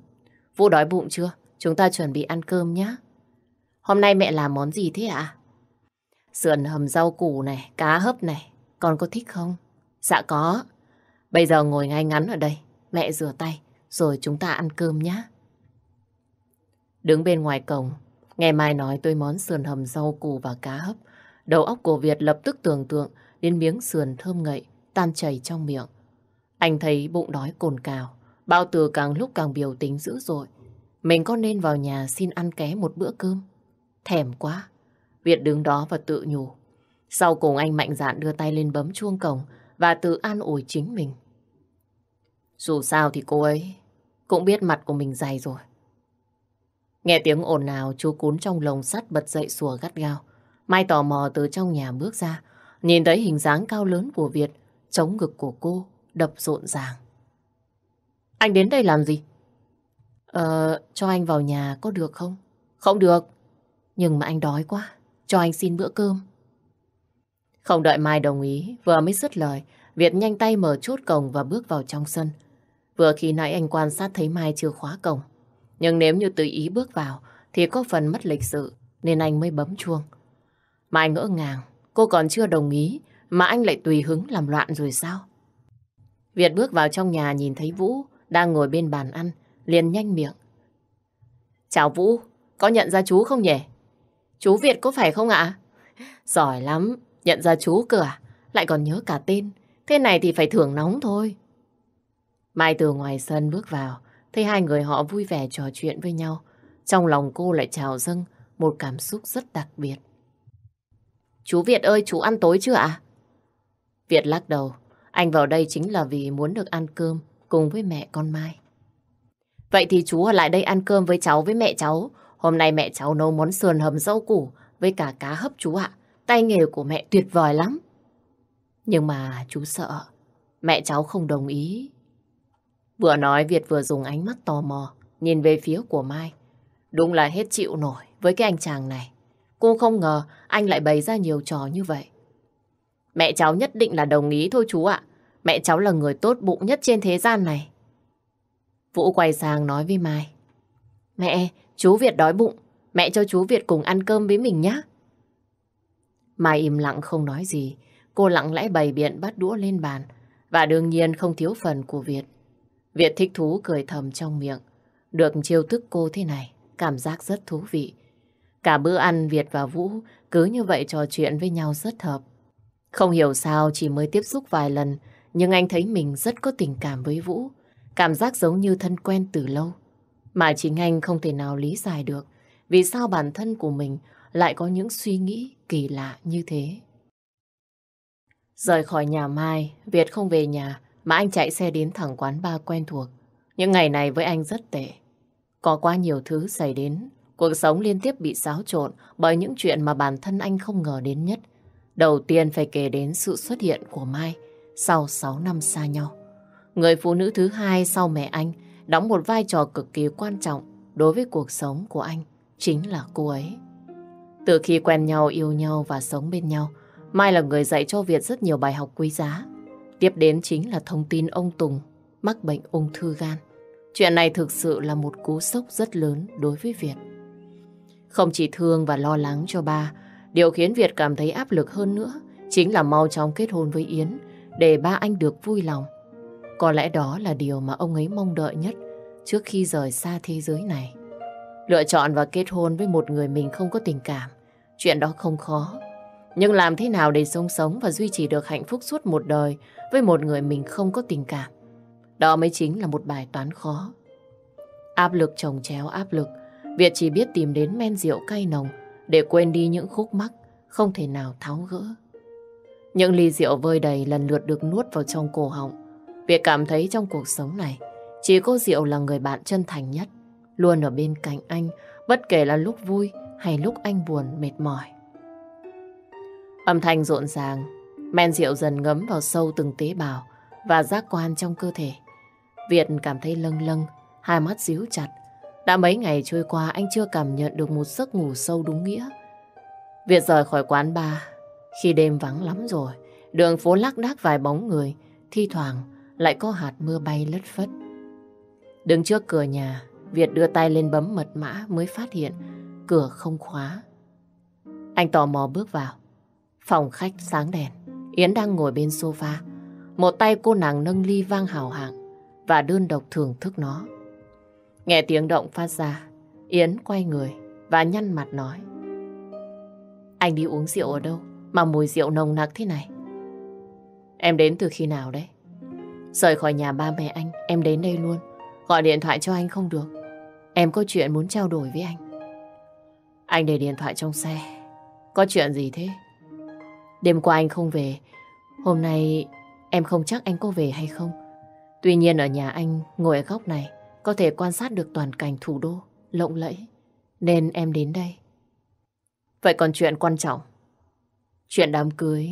Vũ đói bụng chưa? Chúng ta chuẩn bị ăn cơm nhé. Hôm nay mẹ làm món gì thế ạ? Sườn hầm rau củ này, cá hấp này, con có thích không? Dạ có. Bây giờ ngồi ngay ngắn ở đây, mẹ rửa tay, rồi chúng ta ăn cơm nhé. Đứng bên ngoài cổng, nghe Mai nói tôi món sườn hầm rau củ và cá hấp. Đầu óc của Việt lập tức tưởng tượng đến miếng sườn thơm ngậy, tan chảy trong miệng. Anh thấy bụng đói cồn cào, bao từ càng lúc càng biểu tính dữ dội. Mình có nên vào nhà xin ăn ké một bữa cơm? Thèm quá, Việt đứng đó và tự nhủ. Sau cùng anh mạnh dạn đưa tay lên bấm chuông cổng và tự an ủi chính mình. Dù sao thì cô ấy cũng biết mặt của mình dày rồi. Nghe tiếng ồn nào chú cún trong lồng sắt bật dậy sủa gắt gao. Mai tò mò từ trong nhà bước ra, nhìn thấy hình dáng cao lớn của Việt, chống ngực của cô, đập rộn ràng. Anh đến đây làm gì? Ờ, cho anh vào nhà có được không? Không được. Nhưng mà anh đói quá cho anh xin bữa cơm. Không đợi Mai đồng ý, vừa mới dứt lời, Việt nhanh tay mở chốt cổng và bước vào trong sân. Vừa khi nãy anh quan sát thấy Mai chưa khóa cổng. Nhưng nếu như tự ý bước vào thì có phần mất lịch sự nên anh mới bấm chuông. Mai ngỡ ngàng, cô còn chưa đồng ý mà anh lại tùy hứng làm loạn rồi sao? Việt bước vào trong nhà nhìn thấy Vũ đang ngồi bên bàn ăn, liền nhanh miệng. Chào Vũ, có nhận ra chú không nhỉ? Chú Việt có phải không ạ? Giỏi lắm, nhận ra chú cửa, à? lại còn nhớ cả tên. Thế này thì phải thưởng nóng thôi. Mai từ ngoài sân bước vào, thấy hai người họ vui vẻ trò chuyện với nhau. Trong lòng cô lại trào dâng một cảm xúc rất đặc biệt. Chú Việt ơi, chú ăn tối chưa ạ? Việt lắc đầu, anh vào đây chính là vì muốn được ăn cơm cùng với mẹ con Mai. Vậy thì chú ở lại đây ăn cơm với cháu với mẹ cháu, Hôm nay mẹ cháu nấu món sườn hầm rau củ với cả cá hấp chú ạ. Tay nghề của mẹ tuyệt vời lắm. Nhưng mà chú sợ, mẹ cháu không đồng ý. Vừa nói Việt vừa dùng ánh mắt tò mò, nhìn về phía của Mai. Đúng là hết chịu nổi với cái anh chàng này. Cô không ngờ anh lại bày ra nhiều trò như vậy. Mẹ cháu nhất định là đồng ý thôi chú ạ. Mẹ cháu là người tốt bụng nhất trên thế gian này. Vũ quay sang nói với Mai. Mẹ, Chú Việt đói bụng, mẹ cho chú Việt cùng ăn cơm với mình nhé. Mai im lặng không nói gì, cô lặng lẽ bày biện bắt đũa lên bàn, và đương nhiên không thiếu phần của Việt. Việt thích thú cười thầm trong miệng, được chiêu thức cô thế này, cảm giác rất thú vị. Cả bữa ăn Việt và Vũ cứ như vậy trò chuyện với nhau rất hợp. Không hiểu sao chỉ mới tiếp xúc vài lần, nhưng anh thấy mình rất có tình cảm với Vũ, cảm giác giống như thân quen từ lâu. Mà chính anh không thể nào lý giải được vì sao bản thân của mình lại có những suy nghĩ kỳ lạ như thế. Rời khỏi nhà Mai, Việt không về nhà mà anh chạy xe đến thẳng quán ba quen thuộc. Những ngày này với anh rất tệ. Có quá nhiều thứ xảy đến, cuộc sống liên tiếp bị xáo trộn bởi những chuyện mà bản thân anh không ngờ đến nhất. Đầu tiên phải kể đến sự xuất hiện của Mai sau 6 năm xa nhau. Người phụ nữ thứ hai sau mẹ anh đóng một vai trò cực kỳ quan trọng đối với cuộc sống của anh, chính là cô ấy. Từ khi quen nhau, yêu nhau và sống bên nhau, Mai là người dạy cho Việt rất nhiều bài học quý giá. Tiếp đến chính là thông tin ông Tùng mắc bệnh ung thư gan. Chuyện này thực sự là một cú sốc rất lớn đối với Việt. Không chỉ thương và lo lắng cho ba, điều khiến Việt cảm thấy áp lực hơn nữa chính là mau chóng kết hôn với Yến để ba anh được vui lòng. Có lẽ đó là điều mà ông ấy mong đợi nhất trước khi rời xa thế giới này. Lựa chọn và kết hôn với một người mình không có tình cảm, chuyện đó không khó. Nhưng làm thế nào để sống sống và duy trì được hạnh phúc suốt một đời với một người mình không có tình cảm? Đó mới chính là một bài toán khó. Áp lực chồng chéo áp lực, Việt chỉ biết tìm đến men rượu cay nồng để quên đi những khúc mắc không thể nào tháo gỡ. Những ly rượu vơi đầy lần lượt được nuốt vào trong cổ họng. Việt cảm thấy trong cuộc sống này, chỉ có Diệu là người bạn chân thành nhất, luôn ở bên cạnh anh, bất kể là lúc vui hay lúc anh buồn, mệt mỏi. Âm thanh rộn ràng, men rượu dần ngấm vào sâu từng tế bào và giác quan trong cơ thể. Việt cảm thấy lâng lâng, hai mắt díu chặt. Đã mấy ngày trôi qua anh chưa cảm nhận được một giấc ngủ sâu đúng nghĩa. Việt rời khỏi quán bar, khi đêm vắng lắm rồi, đường phố lác đác vài bóng người, thi thoảng lại có hạt mưa bay lất phất. Đứng trước cửa nhà, Việt đưa tay lên bấm mật mã mới phát hiện cửa không khóa. Anh tò mò bước vào. Phòng khách sáng đèn, Yến đang ngồi bên sofa. Một tay cô nàng nâng ly vang hào hạng và đơn độc thưởng thức nó. Nghe tiếng động phát ra, Yến quay người và nhăn mặt nói. Anh đi uống rượu ở đâu mà mùi rượu nồng nặc thế này? Em đến từ khi nào đấy? Rời khỏi nhà ba mẹ anh, em đến đây luôn. Gọi điện thoại cho anh không được. Em có chuyện muốn trao đổi với anh. Anh để điện thoại trong xe. Có chuyện gì thế? Đêm qua anh không về. Hôm nay em không chắc anh có về hay không. Tuy nhiên ở nhà anh ngồi ở góc này có thể quan sát được toàn cảnh thủ đô lộng lẫy. Nên em đến đây. Vậy còn chuyện quan trọng. Chuyện đám cưới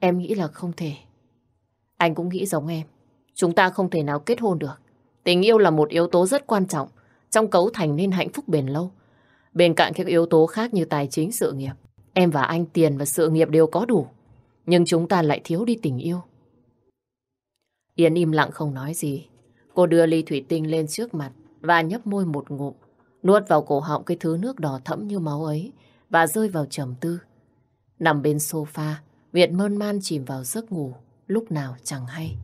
em nghĩ là không thể. Anh cũng nghĩ giống em. Chúng ta không thể nào kết hôn được. Tình yêu là một yếu tố rất quan trọng trong cấu thành nên hạnh phúc bền lâu. Bên cạnh các yếu tố khác như tài chính, sự nghiệp, em và anh tiền và sự nghiệp đều có đủ. Nhưng chúng ta lại thiếu đi tình yêu. Yến im lặng không nói gì. Cô đưa ly thủy tinh lên trước mặt và nhấp môi một ngụm, nuốt vào cổ họng cái thứ nước đỏ thẫm như máu ấy và rơi vào trầm tư. Nằm bên sofa, Việt mơn man chìm vào giấc ngủ lúc nào chẳng hay.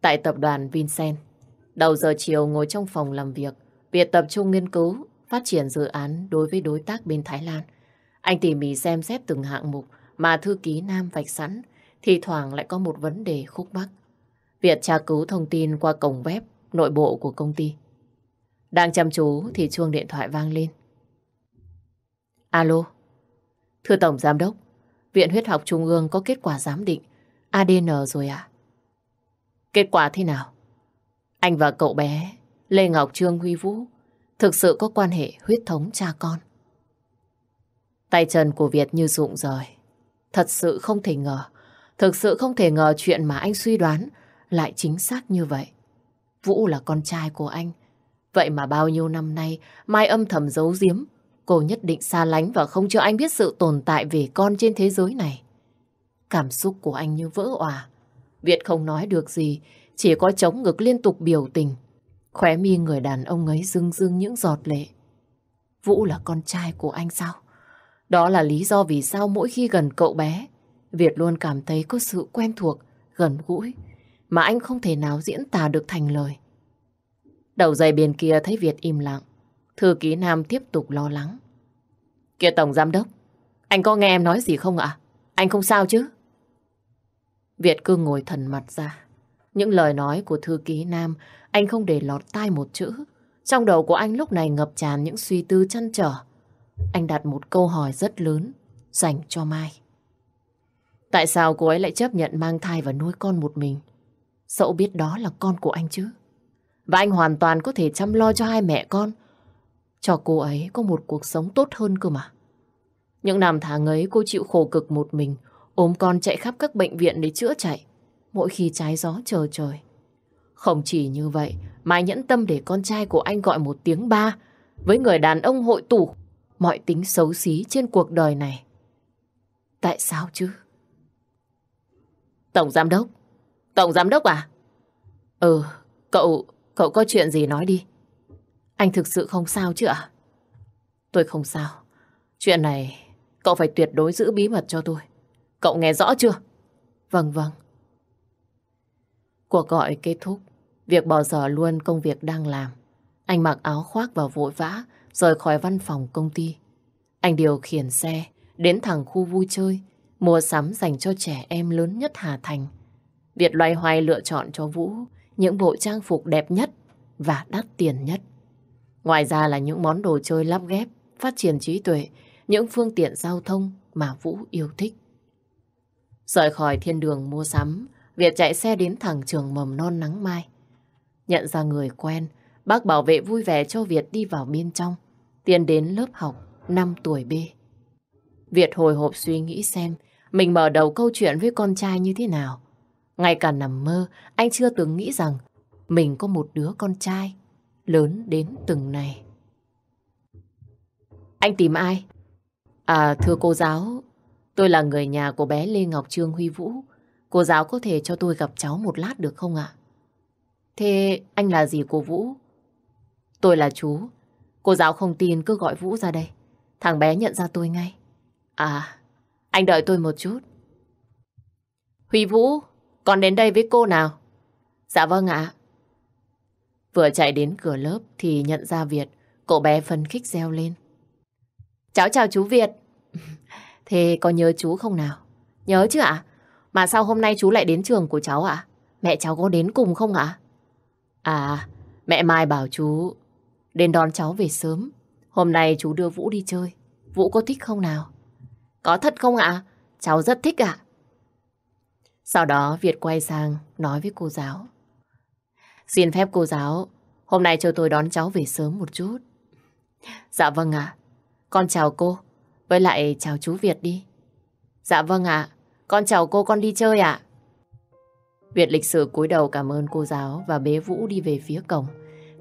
Tại tập đoàn Vincent, đầu giờ chiều ngồi trong phòng làm việc, Việt tập trung nghiên cứu, phát triển dự án đối với đối tác bên Thái Lan. Anh tỉ mỉ xem xét từng hạng mục mà thư ký Nam vạch sẵn, thì thoảng lại có một vấn đề khúc mắc. Việt tra cứu thông tin qua cổng web nội bộ của công ty. Đang chăm chú thì chuông điện thoại vang lên. Alo, thưa Tổng Giám đốc, Viện huyết học Trung ương có kết quả giám định ADN rồi ạ. Kết quả thế nào? Anh và cậu bé Lê Ngọc Trương Huy Vũ thực sự có quan hệ huyết thống cha con. Tay chân của Việt như rụng rời. Thật sự không thể ngờ, thực sự không thể ngờ chuyện mà anh suy đoán lại chính xác như vậy. Vũ là con trai của anh. Vậy mà bao nhiêu năm nay Mai âm thầm giấu giếm Cô nhất định xa lánh và không cho anh biết sự tồn tại về con trên thế giới này. Cảm xúc của anh như vỡ òa. Việt không nói được gì, chỉ có chống ngực liên tục biểu tình. Khóe mi người đàn ông ấy rưng rưng những giọt lệ. Vũ là con trai của anh sao? Đó là lý do vì sao mỗi khi gần cậu bé, Việt luôn cảm thấy có sự quen thuộc, gần gũi, mà anh không thể nào diễn tả được thành lời. Đầu dây bên kia thấy Việt im lặng, Thư ký Nam tiếp tục lo lắng. Kia Tổng Giám Đốc, anh có nghe em nói gì không ạ? Anh không sao chứ? Việt cứ ngồi thần mặt ra. Những lời nói của thư ký Nam anh không để lọt tai một chữ. Trong đầu của anh lúc này ngập tràn những suy tư chăn trở. Anh đặt một câu hỏi rất lớn dành cho Mai. Tại sao cô ấy lại chấp nhận mang thai và nuôi con một mình? Dẫu biết đó là con của anh chứ. Và anh hoàn toàn có thể chăm lo cho hai mẹ con cho cô ấy có một cuộc sống tốt hơn cơ mà. Những năm tháng ấy cô chịu khổ cực một mình, ốm con chạy khắp các bệnh viện để chữa chạy, mỗi khi trái gió chờ trời. Không chỉ như vậy, Mai nhẫn tâm để con trai của anh gọi một tiếng ba, với người đàn ông hội tủ, mọi tính xấu xí trên cuộc đời này. Tại sao chứ? Tổng giám đốc? Tổng giám đốc à? Ừ, cậu, cậu có chuyện gì nói đi. Anh thực sự không sao chứ ạ? Tôi không sao. Chuyện này cậu phải tuyệt đối giữ bí mật cho tôi. Cậu nghe rõ chưa? Vâng vâng. Cuộc gọi kết thúc. Việc bỏ dở luôn công việc đang làm. Anh mặc áo khoác và vội vã rời khỏi văn phòng công ty. Anh điều khiển xe đến thẳng khu vui chơi mua sắm dành cho trẻ em lớn nhất Hà Thành. Việt loay hoay lựa chọn cho Vũ những bộ trang phục đẹp nhất và đắt tiền nhất. Ngoài ra là những món đồ chơi lắp ghép, phát triển trí tuệ, những phương tiện giao thông mà Vũ yêu thích. Rời khỏi thiên đường mua sắm, Việt chạy xe đến thẳng trường mầm non nắng mai. Nhận ra người quen, bác bảo vệ vui vẻ cho Việt đi vào bên trong, tiến đến lớp học 5 tuổi B. Việt hồi hộp suy nghĩ xem mình mở đầu câu chuyện với con trai như thế nào. Ngay cả nằm mơ, anh chưa từng nghĩ rằng mình có một đứa con trai lớn đến từng này. Anh tìm ai? À, thưa cô giáo, tôi là người nhà của bé Lê Ngọc Trương Huy Vũ. Cô giáo có thể cho tôi gặp cháu một lát được không ạ? Thế anh là gì cô Vũ? Tôi là chú. Cô giáo không tin cứ gọi Vũ ra đây. Thằng bé nhận ra tôi ngay. À, anh đợi tôi một chút. Huy Vũ, con đến đây với cô nào? Dạ vâng ạ. Vừa chạy đến cửa lớp thì nhận ra Việt, cậu bé phấn khích reo lên. Cháu chào chú Việt. Thế có nhớ chú không nào? Nhớ chứ ạ? Mà sao hôm nay chú lại đến trường của cháu ạ? Mẹ cháu có đến cùng không ạ? À? mẹ Mai bảo chú đến đón cháu về sớm. Hôm nay chú đưa Vũ đi chơi. Vũ có thích không nào? Có thật không ạ? Cháu rất thích ạ. Sau đó Việt quay sang nói với cô giáo. Xin phép cô giáo, hôm nay cho tôi đón cháu về sớm một chút. Dạ vâng ạ, con chào cô, với lại chào chú Việt đi. Dạ vâng ạ, con chào cô con đi chơi ạ. Việt lịch sử cúi đầu cảm ơn cô giáo và bế Vũ đi về phía cổng.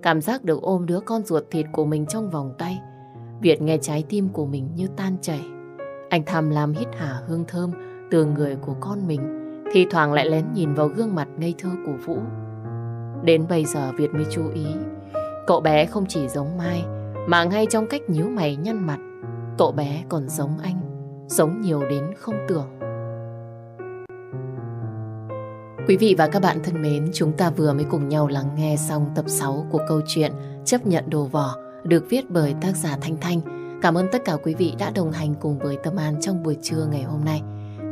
Cảm giác được ôm đứa con ruột thịt của mình trong vòng tay. Việt nghe trái tim của mình như tan chảy. Anh thầm làm hít hà hương thơm từ người của con mình, thì thoảng lại lén nhìn vào gương mặt ngây thơ của Vũ. Đến bây giờ Việt mới chú ý, cậu bé không chỉ giống Mai, mà ngay trong cách nhíu mày nhăn mặt, cậu bé còn giống anh, giống nhiều đến không tưởng. Quý vị và các bạn thân mến, chúng ta vừa mới cùng nhau lắng nghe xong tập 6 của câu chuyện Chấp nhận đồ vỏ được viết bởi tác giả Thanh Thanh. Cảm ơn tất cả quý vị đã đồng hành cùng với Tâm An trong buổi trưa ngày hôm nay.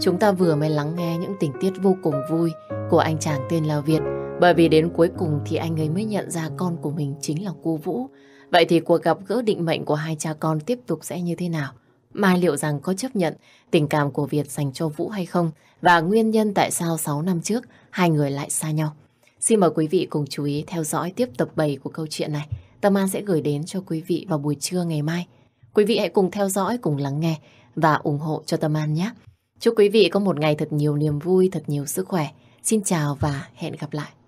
Chúng ta vừa mới lắng nghe những tình tiết vô cùng vui của anh chàng tên là Việt bởi vì đến cuối cùng thì anh ấy mới nhận ra con của mình chính là cô Vũ. Vậy thì cuộc gặp gỡ định mệnh của hai cha con tiếp tục sẽ như thế nào? Mai liệu rằng có chấp nhận tình cảm của Việt dành cho Vũ hay không? Và nguyên nhân tại sao 6 năm trước hai người lại xa nhau? Xin mời quý vị cùng chú ý theo dõi tiếp tập 7 của câu chuyện này. Tâm An sẽ gửi đến cho quý vị vào buổi trưa ngày mai. Quý vị hãy cùng theo dõi, cùng lắng nghe và ủng hộ cho Tâm An nhé. Chúc quý vị có một ngày thật nhiều niềm vui, thật nhiều sức khỏe. Xin chào và hẹn gặp lại.